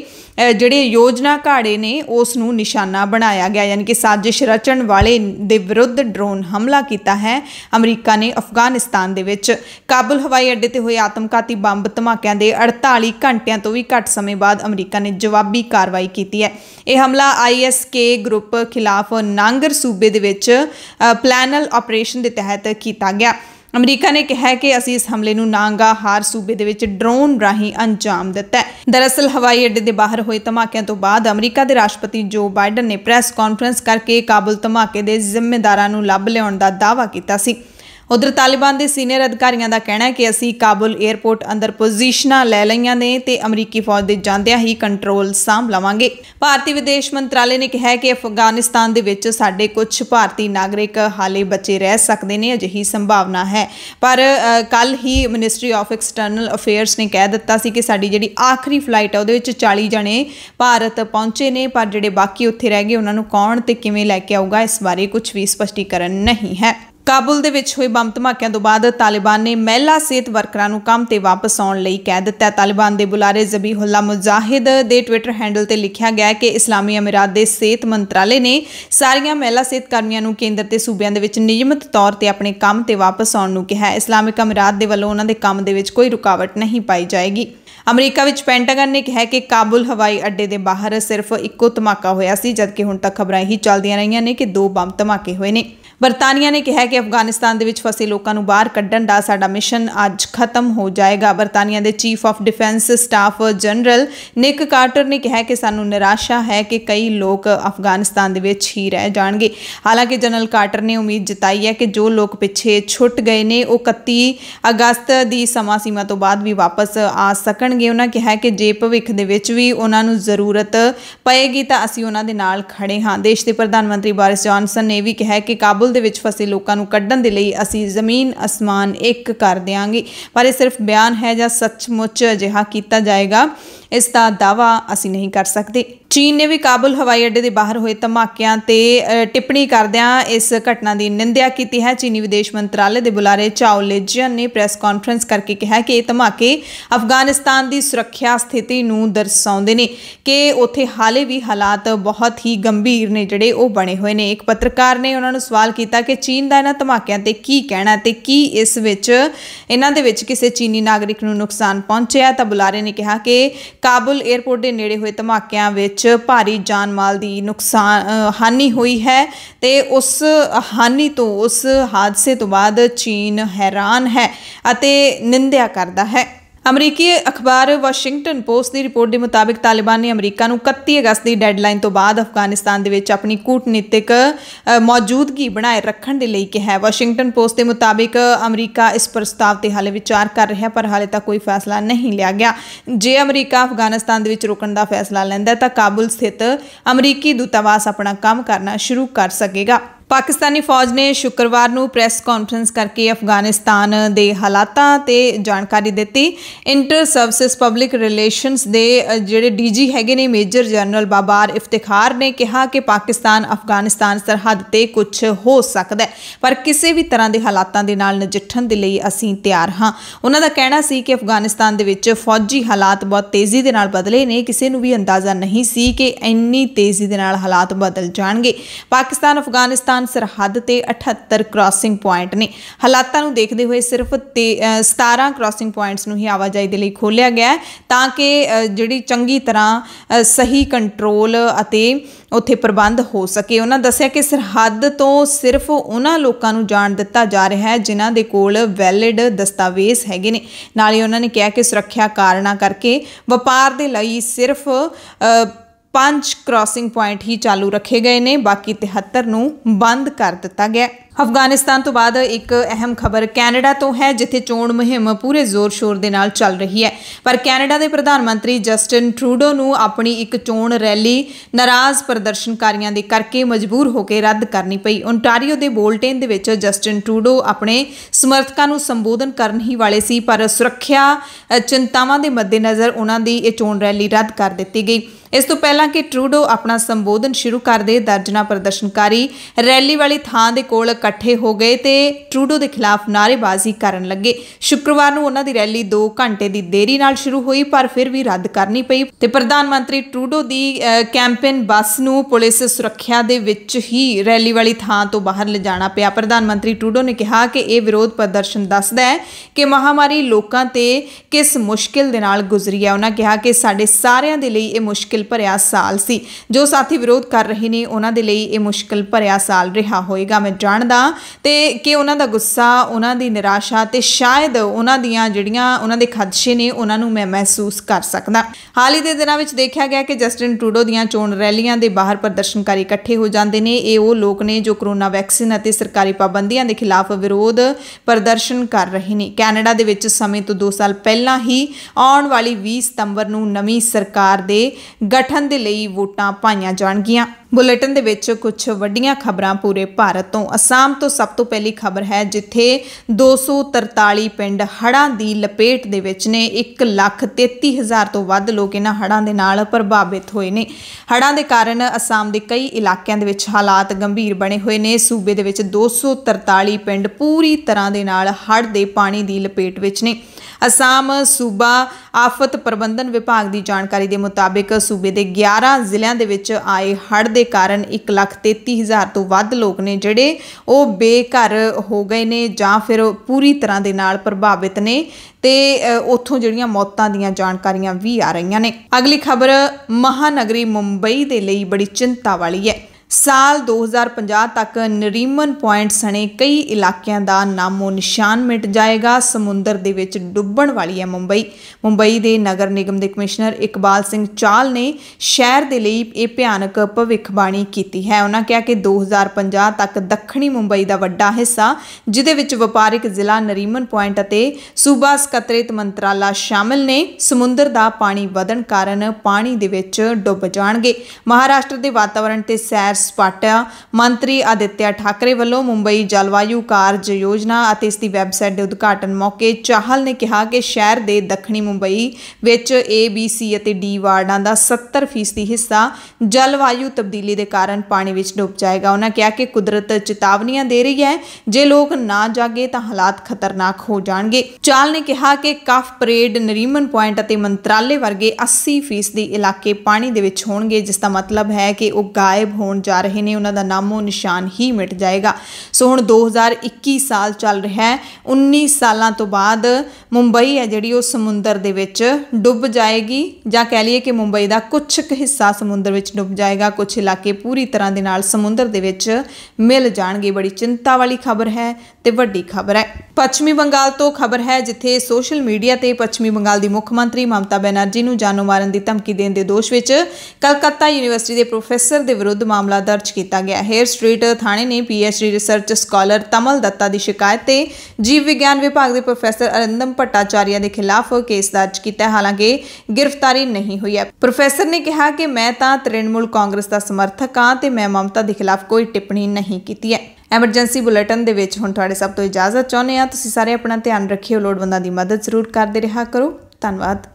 ਜਿਹੜੇ ਯੋਜਨਾ ਘਾੜੇ ਨੇ ਉਸ ਨੂੰ ਨਿਸ਼ਾਨਾ ਬਣਾਇਆ ਗਿਆ ਯਾਨੀ ਕਿ ਸਾਜ਼ਿਸ਼ ਰਚਣ ਵਾਲੇ ਦੇ ਵਿਰੁੱਧ ਡਰੋਨ ਹਮਲਾ ਕੀਤਾ ਹੈ ਅਮਰੀਕਾ ਨੇ ਅਫਗਾਨਿਸਤਾਨ ਦੇ ਵਿੱਚ ਕਾਬੁਲ ਹਵਾਈ ਅੱਡੇ ਤੇ ਹੋਏ ਆਤਮਕਾਤੀ ਬੰਬ ਧਮਾਕਿਆਂ ਦੇ 48 ਘੰਟਿਆਂ ਤੋਂ ਵੀ ਘੱਟ ਸਮੇਂ ਬਾਅਦ ਅਮਰੀਕਾ ਨੇ ਜਵਾਬੀ ਕਾਰਵਾਈ ਕੀਤੀ ਹੈ ਇਹ ਹਮਲਾ ਆਈਐਸਕੇ ਗਰੁੱਪ ਖਿਲਾਫ ਨਾਂਗਰ ਸੂਬੇ ਦੇ ਵਿੱਚ ਪਲੈਨਲ ਆਪਰੇਸ਼ਨ ਦੇ ਤਹਿਤ ਕੀਤਾ ਗਿਆ ਅਮਰੀਕਾ ਨੇ ਕਿਹਾ ਕਿ ਅਸੀਂ ਇਸ ਹਮਲੇ ਨੂੰ ਨਾਂਗਾ ਹਾਰ ਸੂਬੇ ਦੇ ਵਿੱਚ ਡਰੋਨ ਰਾਹੀਂ ਅੰਜਾਮ ਦਿੱਤਾ ਦਰਅਸਲ ਹਵਾਈ ਅੱਡੇ ਦੇ ਬਾਹਰ ਹੋਏ ਧਮਾਕਿਆਂ ਤੋਂ ਬਾਅਦ ਅਮਰੀਕਾ ਦੇ ਰਾਸ਼ਟਰਪਤੀ ਜੋ ਬਾਈਡਨ ਨੇ ਪ੍ਰੈਸ ਕਾਨਫਰੰਸ ਕਰਕੇ ਕਾਬਲ ਧਮਾਕੇ ਦੇ ਜ਼ਿੰਮੇਦਾਰਾਂ ਨੂੰ ਲੱਭ ਲਿਆਉਣ ਦਾ ਦਾਅਵਾ ਕੀਤਾ ਸੀ ਉਧਰ ਤਾਲਿਬਾਨ ਦੇ ਸੀਨੀਅਰ ਅਧਿਕਾਰੀਆਂ ਦਾ ਕਹਿਣਾ ਹੈ ਕਿ ਅਸੀਂ ਕਾਬੁਲ 에ਅਰਪੋਰਟ ਅੰਦਰ ਪੋਜੀਸ਼ਨਾਂ ਲੈ ਲਈਆਂ ਨੇ ਤੇ ਅਮਰੀਕੀ ਫੌਜ ਦੇ ਜਾਂਦਿਆਂ ਹੀ ਕੰਟਰੋਲ ਸਾਂਭ ਲਵਾਂਗੇ ਭਾਰਤੀ ਵਿਦੇਸ਼ ਮੰਤਰਾਲੇ ਨੇ ਕਿਹਾ ਕਿ ਅਫਗਾਨਿਸਤਾਨ ਦੇ ਵਿੱਚ ਸਾਡੇ ਕੁਝ ਭਾਰਤੀ ਨਾਗਰਿਕ ਹਾਲੇ ਬਚੇ ਰਹਿ ਸਕਦੇ ਨੇ ਅਜਿਹੀ ਸੰਭਾਵਨਾ ਹੈ ਪਰ ਕੱਲ ਹੀ ਮਿਨਿਸਟਰੀ ਆਫ ਐਕਸਟਰਨਲ ਅਫੇਅਰਸ ਨੇ ਕਹਿ ਦਿੱਤਾ ਸੀ ਕਿ ਸਾਡੀ ਜਿਹੜੀ ਆਖਰੀ ਫਲਾਈਟ ਹੈ ਉਹਦੇ ਵਿੱਚ 40 ਜਣੇ ਭਾਰਤ ਪਹੁੰਚੇ ਨੇ ਪਰ ਜਿਹੜੇ ਬਾਕੀ ਉੱਥੇ ਰਹਿ ਗਏ ਉਹਨਾਂ ਨੂੰ ਕੌਣ ਤੇ ਕਿਵੇਂ ਲੈ ਕੇ ਆਊਗਾ ਇਸ ਬਾਰੇ ਕੁਝ ਵੀ ਸਪਸ਼ਟੀਕਰਨ ਨਹੀਂ ਹੈ ਕਾਬੁਲ ਦੇ ਵਿੱਚ ਹੋਏ ਬੰਬ ਧਮਾਕਿਆਂ ਤੋਂ ਬਾਅਦ ਤਾਲਿਬਾਨ ਨੇ ਮਹਿਲਾ ਸਿਹਤ ਵਰਕਰਾਂ ਨੂੰ ਕੰਮ ਤੇ ਵਾਪਸ ਆਉਣ ਲਈ ਕਹਿ ਦਿੱਤਾ ਤਾਲਿਬਾਨ ਦੇ ਬੁਲਾਰੇ ਜ਼ਬੀਹੁੱਲਾ ਮੁਜਾਹਿਦ ਦੇ ਟਵਿੱਟਰ ਹੈਂਡਲ ਤੇ ਲਿਖਿਆ ਗਿਆ ਕਿ ਇਸਲਾਮੀ ਅਮੀਰਾਤ ਦੇ ਸਿਹਤ ਮੰਤਰਾਲੇ ਨੇ ਸਾਰੀਆਂ ਮਹਿਲਾ ਸਿਹਤ ਕਰਮੀਆਂ ਨੂੰ ਕੇਂਦਰ ਤੇ ਸੂਬਿਆਂ ਦੇ ਵਿੱਚ ਨਿਯਮਿਤ ਤੌਰ ਤੇ ਆਪਣੇ ਕੰਮ ਤੇ ਵਾਪਸ ਆਉਣ ਨੂੰ ਕਿਹਾ ਇਸਲਾਮਿਕ ਅਮੀਰਾਤ ਦੇ ਵੱਲੋਂ ਉਹਨਾਂ ਦੇ ਕੰਮ ਦੇ ਵਿੱਚ ਕੋਈ ਰੁਕਾਵਟ ਨਹੀਂ ਪਾਈ ਜਾਏਗੀ ਅਮਰੀਕਾ ਵਿੱਚ ਪੈਂਟਾਗਨ ਨੇ ਕਿਹਾ ਕਿ ਕਾਬੁਲ ਹਵਾਈ ਅੱਡੇ ਦੇ ਬਾਹਰ ਸਿਰਫ ਇੱਕੋ ਧਮਾਕਾ ਹੋਇਆ ਸੀ ਜਦਕਿ ਹੁਣ ਤੱਕ ਖਬਰਾਂ ਇਹੀ ਚੱਲਦੀਆਂ ਰਹੀਆਂ ਨੇ ਕਿ ਦੋ ਬੰਬ ਧਮਾਕੇ ਹੋਏ ਨੇ ਬਰਤਾਨੀਆ ਨੇ ਕਿਹਾ ਕਿ ਅਫਗਾਨਿਸਤਾਨ ਦੇ ਵਿੱਚ ਫਸੇ ਲੋਕਾਂ ਨੂੰ ਬਾਹਰ ਕੱਢਣ ਦਾ ਸਾਡਾ ਮਿਸ਼ਨ ਅੱਜ ਖਤਮ ਹੋ ਜਾਏਗਾ ਬਰਤਾਨੀਆ ਦੇ chief of defence staff general Nick Carter ਨੇ ਕਿਹਾ ਕਿ ਸਾਨੂੰ ਨਿਰਾਸ਼ਾ ਹੈ ਕਿ ਕਈ ਲੋਕ ਅਫਗਾਨਿਸਤਾਨ ਦੇ ਵਿੱਚ ਹੀ ਰਹਿ ਜਾਣਗੇ ਹਾਲਾਂਕਿ ਜਨਰਲ ਕਾਰਟਰ ਨੇ ਉਮੀਦ ਜਤਾਈ ਹੈ ਕਿ ਜੋ ਲੋਕ ਪਿੱਛੇ ਛੁੱਟ ਗਏ ਨੇ ਉਹ 31 ਅਗਸਤ ਦੀ ਸਮਾਂ ਸੀਮਾ ਤੋਂ ਬਾਅਦ ਵੀ ਵਾਪਸ ਆ ਸਕਣਗੇ ਉਹਨਾਂ ਕਿਹਾ ਕਿ ਜੇ ਭਵਿੱਖ ਦੇ ਵਿੱਚ ਵੀ ਉਹਨਾਂ ਨੂੰ ਜ਼ਰੂਰਤ ਪਏਗੀ ਤਾਂ ਅਸੀਂ ਉਹਨਾਂ ਦੇ ਨਾਲ ਖੜੇ ਹਾਂ ਦੇਸ਼ ਦੇ ਪ੍ਰਧਾਨ ਮੰਤਰੀ ਬਾਰਿਸ ਜੌਨਸਨ ਨੇ ਵੀ ਕਿਹਾ ਕਿ ਕਾਬੁਲ ਦੇ ਵਿੱਚ ਫਸੇ ਲੋਕਾਂ ਨੂੰ ਕੱਢਣ ਦੇ ਲਈ ਅਸੀਂ ਜ਼ਮੀਨ ਅਸਮਾਨ ਇੱਕ ਕਰ ਦੇਵਾਂਗੇ ਪਰ ਇਹ ਸਿਰਫ ਬਿਆਨ ਹੈ ਜਾਂ ਸੱਚਮੁੱਚ ਅਜਿਹਾ ਕੀਤਾ ਜਾਏਗਾ ਇਸ ਦਾ ਦਾਵਾ ਅਸੀਂ ਨਹੀਂ ਕਰ ਸਕਦੇ ਚੀਨ ਨੇ ਵੀ ਕਾਬੁਲ ਹਵਾਈ ਅੱਡੇ ਦੇ ਬਾਹਰ ਹੋਏ ਧਮਾਕਿਆਂ ਤੇ ਟਿੱਪਣੀ ਕਰਦਿਆਂ ਇਸ ਘਟਨਾ ਦੀ ਨਿੰਦਿਆ ਕੀਤੀ ਹੈ ਚੀਨੀ ਵਿਦੇਸ਼ ਮੰਤਰਾਲੇ ਦੇ ਬੁਲਾਰੇ ਚਾਓ ਲੇਜੀਅਨ ਨੇ ਪ੍ਰੈਸ ਕਾਨਫਰੰਸ ਕਰਕੇ ਕਿਹਾ ਕਿ ਇਹ ਧਮਾਕੇ ਅਫਗਾਨਿਸਤਾਨ ਦੀ ਸੁਰੱਖਿਆ ਸਥਿਤੀ ਨੂੰ ਦਰਸਾਉਂਦੇ ਨੇ ਕਿ ਉੱਥੇ ਹਾਲੇ ਵੀ ਹਾਲਾਤ ਬਹੁਤ ਹੀ ਗੰਭੀਰ ਨੇ ਜਿਹੜੇ ਉਹ ਬਣੇ ਹੋਏ ਨੇ ਇੱਕ ਪੱਤਰਕਾਰ ਨੇ ਉਹਨਾਂ ਨੂੰ ਸਵਾਲ ਕੀਤਾ ਕਿ ਚੀਨ ਦਾ ਇਹਨਾਂ ਧਮਾਕਿਆਂ ਤੇ ਕੀ ਕਹਿਣਾ ਤੇ ਕੀ ਇਸ ਵਿੱਚ ਇਹਨਾਂ ਦੇ ਵਿੱਚ ਕਿਸੇ ਚੀਨੀ ਨਾਗਰਿਕ ਨੂੰ ਨੁਕਸਾਨ ਪਹੁੰਚਿਆ ਤਾਂ ਬੁਲਾਰੇ ਨੇ ਕਿਹਾ ਕਿ ਕਾਬੁਲ 에ਅਰਪੋਰਟ ਦੇ ਨੇੜੇ ਹੋਏ ਧਮਾਕਿਆਂ ਵਿੱਚ ਭਾਰੀ ਜਾਨਮਾਲ ਦੀ ਨੁਕਸਾਨ ਹਾਨੀ ਹੋਈ ਹੈ ਤੇ ਉਸ ਹਾਨੀ ਤੋਂ ਉਸ ਹਾਦਸੇ ਤੋਂ ਬਾਅਦ ਚੀਨ ਹੈਰਾਨ ਹੈ ਅਤੇ ਨਿੰਦਿਆ ਕਰਦਾ ਹੈ ਅਮਰੀਕੀ ਅਖਬਾਰ ਵਾਸ਼ਿੰਗਟਨ ਪੋਸਟ ਦੀ ਰਿਪੋਰਟ ਦੇ ਮੁਤਾਬਕ ਤਾਲਿਬਾਨ ਨੇ ਅਮਰੀਕਾ ਨੂੰ 31 ਅਗਸਤ ਦੀ ਡੈਡਲਾਈਨ ਤੋਂ ਬਾਅਦ ਅਫਗਾਨਿਸਤਾਨ ਦੇ ਵਿੱਚ ਆਪਣੀ ਕੂਟਨੀਤਿਕ ਮੌਜੂਦਗੀ ਬਣਾਏ ਰੱਖਣ ਦੇ ਲਈ ਕਿਹਾ ਹੈ ਵਾਸ਼ਿੰਗਟਨ ਪੋਸਟ ਦੇ ਮੁਤਾਬਕ ਅਮਰੀਕਾ ਇਸ ਪ੍ਰਸਤਾਵ ਤੇ ਹਾਲੇ ਵਿਚਾਰ ਕਰ ਰਿਹਾ ਪਰ ਹਾਲੇ ਤੱਕ ਕੋਈ ਫੈਸਲਾ ਨਹੀਂ ਲਿਆ ਗਿਆ ਜੇ ਅਮਰੀਕਾ ਅਫਗਾਨਿਸਤਾਨ ਦੇ ਵਿੱਚ ਰੁਕਣ ਦਾ ਫੈਸਲਾ ਲੈਂਦਾ ਤਾਂ ਕਾਬੁਲ ਸਥਿਤ ਅਮਰੀਕੀ ਦੂਤਾਵਾਸ ਆਪਣਾ ਕੰਮ ਕਰਨਾ ਸ਼ੁਰੂ ਕਰ ਸਕੇਗਾ ਪਾਕਿਸਤਾਨੀ ਫੌਜ ਨੇ ਸ਼ੁੱਕਰਵਾਰ ਨੂੰ ਪ੍ਰੈਸ ਕਾਨਫਰੰਸ ਕਰਕੇ ਅਫਗਾਨਿਸਤਾਨ ਦੇ ਹਾਲਾਤਾਂ ਤੇ ਜਾਣਕਾਰੀ ਦਿੱਤੀ ਇੰਟਰ ਸਰਵਿਸ ਪਬਲਿਕ ਰਿਲੇਸ਼ਨਸ ਦੇ ਜਿਹੜੇ ਡੀਜੀ ਹੈਗੇ ਨੇ ਮੇਜਰ ਜਨਰਲ ਬਾਬਾਰ ਇਫਤਿਖਾਰ ਨੇ ਕਿਹਾ ਕਿ ਪਾਕਿਸਤਾਨ ਅਫਗਾਨਿਸਤਾਨ ਸਰਹੱਦ ਤੇ ਕੁਝ ਹੋ ਸਕਦਾ ਹੈ ਪਰ ਕਿਸੇ ਵੀ ਤਰ੍ਹਾਂ ਦੇ ਹਾਲਾਤਾਂ ਦੇ ਨਾਲ ਨਜਿੱਠਣ ਦੇ ਲਈ ਅਸੀਂ ਤਿਆਰ ਹਾਂ ਉਹਨਾਂ ਦਾ ਕਹਿਣਾ ਸੀ ਕਿ ਅਫਗਾਨਿਸਤਾਨ ਦੇ ਵਿੱਚ ਫੌਜੀ ਹਾਲਾਤ ਬਹੁਤ ਤੇਜ਼ੀ ਦੇ ਨਾਲ ਬਦਲੇ ਨੇ ਕਿਸੇ ਨੂੰ ਵੀ ਅੰਦਾਜ਼ਾ ਨਹੀਂ ਸੀ ਕਿ ਇੰਨੀ ਤੇਜ਼ੀ ਦੇ ਨਾਲ ਹਾਲਾਤ ਬਦਲ ਜਾਣਗੇ ਪਾਕਿਸਤਾਨ ਅਫਗਾਨਿਸਤਾਨ ਪਾਕਿਸਤਾਨ ਸਰਹੱਦ ਤੇ 78 ਕ੍ਰਾਸਿੰਗ ਪੁਆਇੰਟ ਨੇ ਹਾਲਾਤਾਂ ਨੂੰ ਦੇਖਦੇ ਹੋਏ ਸਿਰਫ 17 ਕ੍ਰਾਸਿੰਗ ਪੁਆਇੰਟਸ ਨੂੰ ਹੀ ਆਵਾਜਾਈ ਦੇ ਲਈ ਖੋਲਿਆ ਗਿਆ ਤਾਂ ਕਿ ਜਿਹੜੀ ਚੰਗੀ ਤਰ੍ਹਾਂ ਸਹੀ ਕੰਟਰੋਲ ਅਤੇ ਉੱਥੇ ਪ੍ਰਬੰਧ ਹੋ ਸਕੇ ਉਹਨਾਂ ਦੱਸਿਆ ਕਿ ਸਰਹੱਦ ਤੋਂ ਸਿਰਫ ਉਹਨਾਂ ਲੋਕਾਂ ਨੂੰ ਜਾਣ ਦਿੱਤਾ ਜਾ ਰਿਹਾ ਹੈ ਜਿਨ੍ਹਾਂ ਦੇ ਕੋਲ ਵੈਲਿਡ ਦਸਤਾਵੇਜ਼ ਹੈਗੇ ਨੇ ਨਾਲ ਹੀ ਉਹਨਾਂ ਨੇ ਕਿਹਾ ਕਿ ਸੁਰੱਖਿਆ ਕਾਰਨਾਂ ਕਰਕੇ ਵਪਾਰ ਦੇ ਲਈ ਸਿਰਫ ਪੰਜ ਕ੍ਰਾਸਿੰਗ ਪੁਆਇੰਟ ਹੀ ਚਾਲੂ ਰੱਖੇ ਗਏ ਨੇ ਬਾਕੀ 73 ਨੂੰ ਬੰਦ ਕਰ ਦਿੱਤਾ ਗਿਆ ਅਫਗਾਨਿਸਤਾਨ ਤੋਂ ਬਾਅਦ ਇੱਕ ਅਹਿਮ ਖਬਰ ਕੈਨੇਡਾ ਤੋਂ ਹੈ ਜਿੱਥੇ ਚੋਣ ਮੁਹਿੰਮ ਪੂਰੇ ਜ਼ੋਰ-ਸ਼ੋਰ ਦੇ ਨਾਲ ਚੱਲ ਰਹੀ ਹੈ ਪਰ ਕੈਨੇਡਾ ਦੇ ਪ੍ਰਧਾਨ ਮੰਤਰੀ ਜਸਟਿਨ ਟਰੂਡੋ ਨੂੰ ਆਪਣੀ ਇੱਕ ਚੋਣ ਰੈਲੀ ਨਾਰਾਜ਼ ਪ੍ਰਦਰਸ਼ਨਕਾਰੀਆਂ ਦੇ ਕਰਕੇ ਮਜਬੂਰ ਹੋ ਕੇ ਰੱਦ ਕਰਨੀ ਪਈ ਓਨਟਾਰੀਓ ਦੇ ਬੋਲਟੇਨ ਦੇ ਵਿੱਚ ਜਸਟਿਨ ਟਰੂਡੋ ਆਪਣੇ ਸਮਰਥਕਾਂ ਨੂੰ ਸੰਬੋਧਨ ਕਰਨ ਹੀ ਵਾਲੇ ਸੀ ਪਰ ਸੁਰੱਖਿਆ ਚਿੰਤਾਵਾਂ ਦੇ ਮੱਦੇਨਜ਼ਰ ਉਹਨਾਂ ਦੀ ਇਹ ਚੋਣ ਰੈਲੀ ਰੱਦ ਕਰ ਦਿੱਤੀ ਗਈ ਇਸ ਤੋਂ ਪਹਿਲਾਂ ਕਿ ਟਰੂਡੋ ਆਪਣਾ ਸੰਬੋਧਨ ਸ਼ੁਰੂ ਕਰਦੇ ਦਰਜਨਾ ਪ੍ਰਦਰਸ਼ਨਕਾਰੀ ਰੈਲੀ ਵਾਲੀ ਥਾਂ ਦੇ ਕੋਲ ਇਕੱਠੇ ਹੋ ਗਏ ਤੇ ਟਰੂਡੋ ਦੇ ਖਿਲਾਫ ਨਾਰੇਬਾਜ਼ੀ ਕਰਨ ਲੱਗੇ ਸ਼ੁੱਕਰਵਾਰ ਨੂੰ ਉਹਨਾਂ ਦੀ ਰੈਲੀ 2 ਘੰਟੇ ਦੀ ਦੇਰੀ ਨਾਲ ਸ਼ੁਰੂ ਹੋਈ ਪਰ ਫਿਰ ਵੀ ਰੱਦ ਕਰਨੀ ਪਈ ਤੇ ਪ੍ਰਧਾਨ ਮੰਤਰੀ ਟਰੂਡੋ ਦੀ ਕੈਂਪੇਨ ਬੱਸ ਨੂੰ ਪੁਲਿਸ ਸੁਰੱਖਿਆ ਦੇ ਵਿੱਚ ਹੀ ਰੈਲੀ ਵਾਲੀ ਥਾਂ ਤੋਂ ਬਾਹਰ ਲਿਜਾਣਾ ਪਿਆ ਪ੍ਰਧਾਨ ਮੰਤਰੀ ਟਰੂਡੋ ਨੇ ਕਿਹਾ ਕਿ ਇਹ ਵਿਰੋਧ ਪ੍ਰਦਰਸ਼ਨ ਦੱਸਦਾ ਹੈ ਕਿ ਮਹਾਮਾਰੀ ਲੋਕਾਂ ਤੇ ਕਿਸ ਮੁਸ਼ਕਿਲ ਦੇ ਨਾਲ ਗੁਜ਼ਰੀ ਹੈ ਉਹਨਾਂ ਕਿਹਾ ਕਿ ਸਾਡੇ ਸਾਰਿਆਂ ਦੇ ਲਈ ਇਹ ਮੁਸ਼ਕਿਲ ਭਰਿਆ ਸਾਲ ਸੀ ਜੋ ਸਾਥੀ ਵਿਰੋਧ ਕਰ ਰਹੇ ਨੇ ਉਹਨਾਂ ਦੇ ਲਈ ਇਹ ਮੁਸ਼ਕਿਲ ਭਰਿਆ ਸਾਲ ਰਿਹਾ ਹੋਏਗਾ ਮੈਂ ਜਾਣਦਾ ਦਾ ਤੇ ਕਿ ਉਹਨਾਂ ਦਾ ਗੁੱਸਾ ਉਹਨਾਂ ਦੀ ਨਿਰਾਸ਼ਾ ਤੇ ਸ਼ਾਇਦ ਉਹਨਾਂ ਦੀਆਂ ਜਿਹੜੀਆਂ ਉਹਨਾਂ ਦੇ ਖਦਸ਼ੇ ਨੇ ਉਹਨਾਂ ਨੂੰ ਮੈਂ ਮਹਿਸੂਸ ਕਰ ਸਕਦਾ ਹਾਲ ਹੀ ਦੇ ਦਿਨਾਂ ਵਿੱਚ ਦੇਖਿਆ ਗਿਆ ਕਿ ਜਸਟਿਨ ਟਰੂਡੋ ਦੀਆਂ ਚੋਣ ਰੈਲੀਆਂ ਦੇ ਬਾਹਰ ਪ੍ਰਦਰਸ਼ਨਕਾਰੀ ਇਕੱਠੇ ਹੋ ਜਾਂਦੇ ਨੇ ਇਹ ਉਹ ਲੋਕ ਨੇ ਜੋ ਕਰੋਨਾ ਵੈਕਸੀਨ ਅਤੇ ਸਰਕਾਰੀ ਪਾਬੰਦੀਆਂ ਦੇ ਖਿਲਾਫ ਵਿਰੋਧ ਪ੍ਰਦਰਸ਼ਨ ਕਰ ਰਹੇ ਨੇ ਕੈਨੇਡਾ ਦੇ ਵਿੱਚ ਸਮੇਂ ਤੋਂ 2 ਸਾਲ ਪਹਿਲਾਂ ਹੀ ਆਉਣ ਵਾਲੀ 20 ਸਤੰਬਰ ਨੂੰ ਨਵੀਂ ਸਰਕਾਰ ਦੇ ਗਠਨ ਦੇ ਲਈ ਵੋਟਾਂ ਪਾਈਆਂ ਜਾਣਗੀਆਂ ਬੁਲੇਟਿਨ ਦੇ ਵਿੱਚ ਕੁਝ ਵੱਡੀਆਂ ਖਬਰਾਂ ਪੂਰੇ ਭਾਰਤ ਤੋਂ ਅਸਾਮ ਤੋਂ ਸਭ ਤੋਂ ਪਹਿਲੀ ਖਬਰ ਹੈ ਜਿੱਥੇ 243 ਪਿੰਡ ਹੜ੍ਹਾਂ ਦੀ ਲਪੇਟ ਦੇ ਵਿੱਚ ਨੇ 133000 ਤੋਂ ਵੱਧ ਲੋਕ ਇਹਨਾਂ ਹੜ੍ਹਾਂ ਦੇ ਨਾਲ ਪ੍ਰਭਾਵਿਤ ਹੋਏ ਨੇ ਹੜ੍ਹਾਂ ਦੇ ਕਾਰਨ ਅਸਾਮ ਦੇ ਕਈ ਇਲਾਕਿਆਂ ਦੇ ਵਿੱਚ ਹਾਲਾਤ ਗੰਭੀਰ ਬਣੇ ਹੋਏ ਨੇ ਸੂਬੇ ਦੇ ਵਿੱਚ 243 ਪਿੰਡ ਪੂਰੀ ਤਰ੍ਹਾਂ ਦੇ ਨਾਲ ਹੜ੍ਹ ਦੇ ਪਾਣੀ ਦੀ ਲਪੇਟ ਵਿੱਚ ਨੇ ਅਸਾਮ ਸੂਬਾ ਆਫਤ ਪ੍ਰਬੰਧਨ ਵਿਭਾਗ ਦੀ ਜਾਣਕਾਰੀ ਦੇ ਮੁਤਾਬਿਕ ਸੂਬੇ ਦੇ 11 ਜ਼ਿਲ੍ਹਿਆਂ ਦੇ ਵਿੱਚ ਆਏ ਹੜ੍ਹ ਦੇ ਕਾਰਨ 133000 ਤੋਂ ਵੱਧ ਲੋਕ ਨੇ ਜਿਹੜੇ ਉਹ ਬੇਘਰ ਹੋ ਗਏ ਨੇ ਜਾਂ ਫਿਰ ਪੂਰੀ ਤਰ੍ਹਾਂ ਦੇ ਨਾਲ ਪ੍ਰਭਾਵਿਤ ਨੇ ਤੇ ਉੱਥੋਂ ਜਿਹੜੀਆਂ ਮੌਤਾਂ ਦੀਆਂ ਜਾਣਕਾਰੀਆਂ ਵੀ ਆ ਰਹੀਆਂ ਨੇ ਅਗਲੀ ਖਬਰ ਮਹਾਨਗਰੀ ਮੁੰਬਈ ਦੇ ਲਈ ਬੜੀ ਚਿੰਤਾ ਵਾਲੀ ਹੈ ਸਾਲ 2050 ਤੱਕ ਨਰੀਮਨ ਪੁਆਇੰਟ ਸਣੇ ਕਈ ਇਲਾਕਿਆਂ ਦਾ ਨਾਮੋ ਨਿਸ਼ਾਨ ਮਿਟ ਜਾਏਗਾ ਸਮੁੰਦਰ ਦੇ ਵਿੱਚ ਡੁੱਬਣ ਵਾਲੀ ਹੈ ਮੁੰਬਈ ਮੁੰਬਈ ਦੇ ਨਗਰ ਨਿਗਮ ਦੇ ਕਮਿਸ਼ਨਰ ਇਕਬਾਲ ਸਿੰਘ ਚਾਲ ਨੇ ਸ਼ਹਿਰ ਦੇ ਲਈ ਇਹ ਭਿਆਨਕ ਭਵਿੱਖਬਾਣੀ ਕੀਤੀ ਹੈ ਉਹਨਾਂ ਕਿਹਾ ਕਿ 2050 ਤੱਕ ਦੱਖਣੀ ਮੁੰਬਈ ਦਾ ਵੱਡਾ ਹਿੱਸਾ ਜਿਦੇ ਵਿੱਚ ਵਪਾਰਿਕ ਜ਼ਿਲ੍ਹਾ ਨਰੀਮਨ ਪੁਆਇੰਟ ਅਤੇ ਸੂਬਾ ਸਕੱਤਰੇਤ ਮੰਤਰਾਲਾ ਸ਼ਾਮਲ ਨੇ ਸਮੁੰਦਰ ਦਾ ਪਾਣੀ ਵਧਣ ਕਾਰਨ ਪਾਣੀ ਦੇ ਵਿੱਚ ਡੁੱਬ ਜਾਣਗੇ ਮਹਾਰਾਸ਼ਟਰ ਦੇ ਵਾਤਾਵਰਣ ਤੇ ਸੈਰ ਸਪਾਟਾ ਮੰਤਰੀ ਆਦਿਤਿਆ ਠਾਕਰੇ ਵੱਲੋਂ ਮੁੰਬਈ ਜਲਵਾਯੂ ਕਾਰਜ ਯੋਜਨਾ ਅਤੇ ਇਸ ਦੀ ਵੈਬਸਾਈਟ ਦੇ ਉਦਘਾਟਨ ਮੌਕੇ ਚਾਹਲ ਨੇ ਕਿਹਾ ਕਿ ਸ਼ਹਿਰ ਦੇ ਦੱਖਣੀ ਮੁੰਬਈ ਵਿੱਚ ਏ ਬੀ ਸੀ ਅਤੇ ਡੀ ਵਾਰਡਾਂ ਦਾ 70% ਹਿੱਸਾ ਜਲਵਾਯੂ ਤਬਦੀਲੀ ਦੇ ਕਾਰਨ ਪਾਣੀ ਵਿੱਚ ਡੁੱਬ ਜਾਏਗਾ ਉਹਨਾਂ ਕਿਹਾ ਕਿ ਕੁਦਰਤ ਚੇਤਾਵਨੀਆਂ ਦੇ ਰਹੀ ਹੈ ਜੇ ਲੋਕ ਨਾ ਜਾਗੇ ਤਾਂ ਹਾਲਾਤ ਖਤਰਨਾਕ ਹੋ ਜਾਣਗੇ ਚਾਲ ਨੇ ਕਿਹਾ ਕਿ ਕਫ ਪਰੇਡ ਨਰੀਮਨ ਪੁਆਇੰਟ ਅਤੇ ਮੰਤਰਾਲੇ ਵਰਗੇ 80% ਇਲਾਕੇ ਪਾਣੀ ਦੇ ਵਿੱਚ ਹੋਣਗੇ ਜਿਸ ਦਾ ਮਤਲਬ ਹੈ ਕਿ ਉਹ ਗਾਇਬ ਹੋਣ ਜਾ ਰਹੇ ਨੇ ਉਹਨਾਂ ਦਾ ਨਾਮੋ ਨਿਸ਼ਾਨ ਹੀ ਮਿਟ ਜਾਏਗਾ ਸੋ ਹੁਣ 2021 ਸਾਲ ਚੱਲ ਰਿਹਾ ਹੈ 19 ਸਾਲਾਂ ਤੋਂ ਬਾਅਦ ਮੁੰਬਈ ਹੈ ਜਿਹੜੀ ਉਹ ਸਮੁੰਦਰ ਦੇ ਵਿੱਚ ਡੁੱਬ ਜਾਏਗੀ ਜਾਂ ਕਹਿ ਲਈਏ ਕਿ ਮੁੰਬਈ ਦਾ ਕੁਝ ਕੁ ਹਿੱਸਾ ਸਮੁੰਦਰ ਵਿੱਚ ਡੁੱਬ ਜਾਏਗਾ ਕੁਝ ਇਲਾਕੇ ਪੂਰੀ ਤਰ੍ਹਾਂ ਦੇ ਨਾਲ ਸਮੁੰਦਰ ਦੇ ਵਿੱਚ ਮਿਲ ਜਾਣਗੇ ਬੜੀ ਚਿੰਤਾ ਵਾਲੀ ਖਬਰ ਹੈ ਤੇ ਵੱਡੀ ਖਬਰ ਹੈ ਪੱਛਮੀ ਬੰਗਾਲ ਤੋਂ ਖਬਰ ਹੈ ਜਿੱਥੇ ਸੋਸ਼ਲ ਮੀਡੀਆ ਤੇ ਪੱਛਮੀ ਬੰਗਾਲ ਦੀ ਮੁੱਖ ਮੰਤਰੀ ਮਮਤਾ ਬੈਨਰਜੀ ਨੂੰ ਜਾਨੋਂ ਮਾਰਨ ਦੀ ਧਮਕੀ ਦੇਣ ਦੇ ਦੋਸ਼ ਵਿੱਚ ਕਲਕੱਤਾ ਯੂਨੀਵਰਸਿਟੀ ਦੇ ਪ੍ਰੋਫੈਸਰ ਦੇ ਵਿਰੁੱਧ ਮਾਮਲਾ ਦਰਜ ਕੀਤਾ ਗਿਆ ਹੈ ਸਟਰੀਟ ਥਾਣੇ ਨੇ PhD research scholar Tamal Datta ਦੀ ਸ਼ਿਕਾਇਤ ਤੇ ਜੀਵ ਵਿਗਿਆਨ ਵਿਭਾਗ ਦੇ ਪ੍ਰੋਫੈਸਰ ਅਰੰਦਮ ਪਟਾਚਾਰੀਆ ਦੇ ਖਿਲਾਫ ਕੇਸ ਦਰਜ ਕੀਤਾ ਹਾਲਾਂਕਿ ਗ੍ਰਿਫਤਾਰੀ ਨਹੀਂ ਹੋਈ ਹੈ ਪ੍ਰੋਫੈਸਰ ਨੇ ਕਿਹਾ ਕਿ ਮੈਂ ਤਾਂ ਤ੍ਰਿਣਮੂਲ ਕਾਂਗਰਸ ਦਾ ਸਮਰਥਕ ਹਾਂ ਤੇ ਮੈਂ ਮਮਤਾ ਦੇ ਖਿਲਾਫ ਕੋਈ ਟਿੱਪਣੀ ਨਹੀਂ ਕੀਤੀ ਹੈ ਐਮਰਜੈਂਸੀ ਬੁਲੇਟਿਨ ਦੇ ਵਿੱਚ ਹੁਣ ਤੁਹਾਡੇ ਸਭ ਤੋਂ ਇਜਾਜ਼ਤ ਚਾਹੁੰਦੇ ਹਾਂ ਤੁਸੀਂ ਸਾਰੇ ਆਪਣਾ ਧਿਆਨ ਰੱਖਿਓ ਲੋੜਵੰਦਾਂ ਦੀ ਮਦਦ ਜ਼ਰੂਰ ਕਰਦੇ ਰਿਹਾ ਕਰੋ ਧੰਨਵਾਦ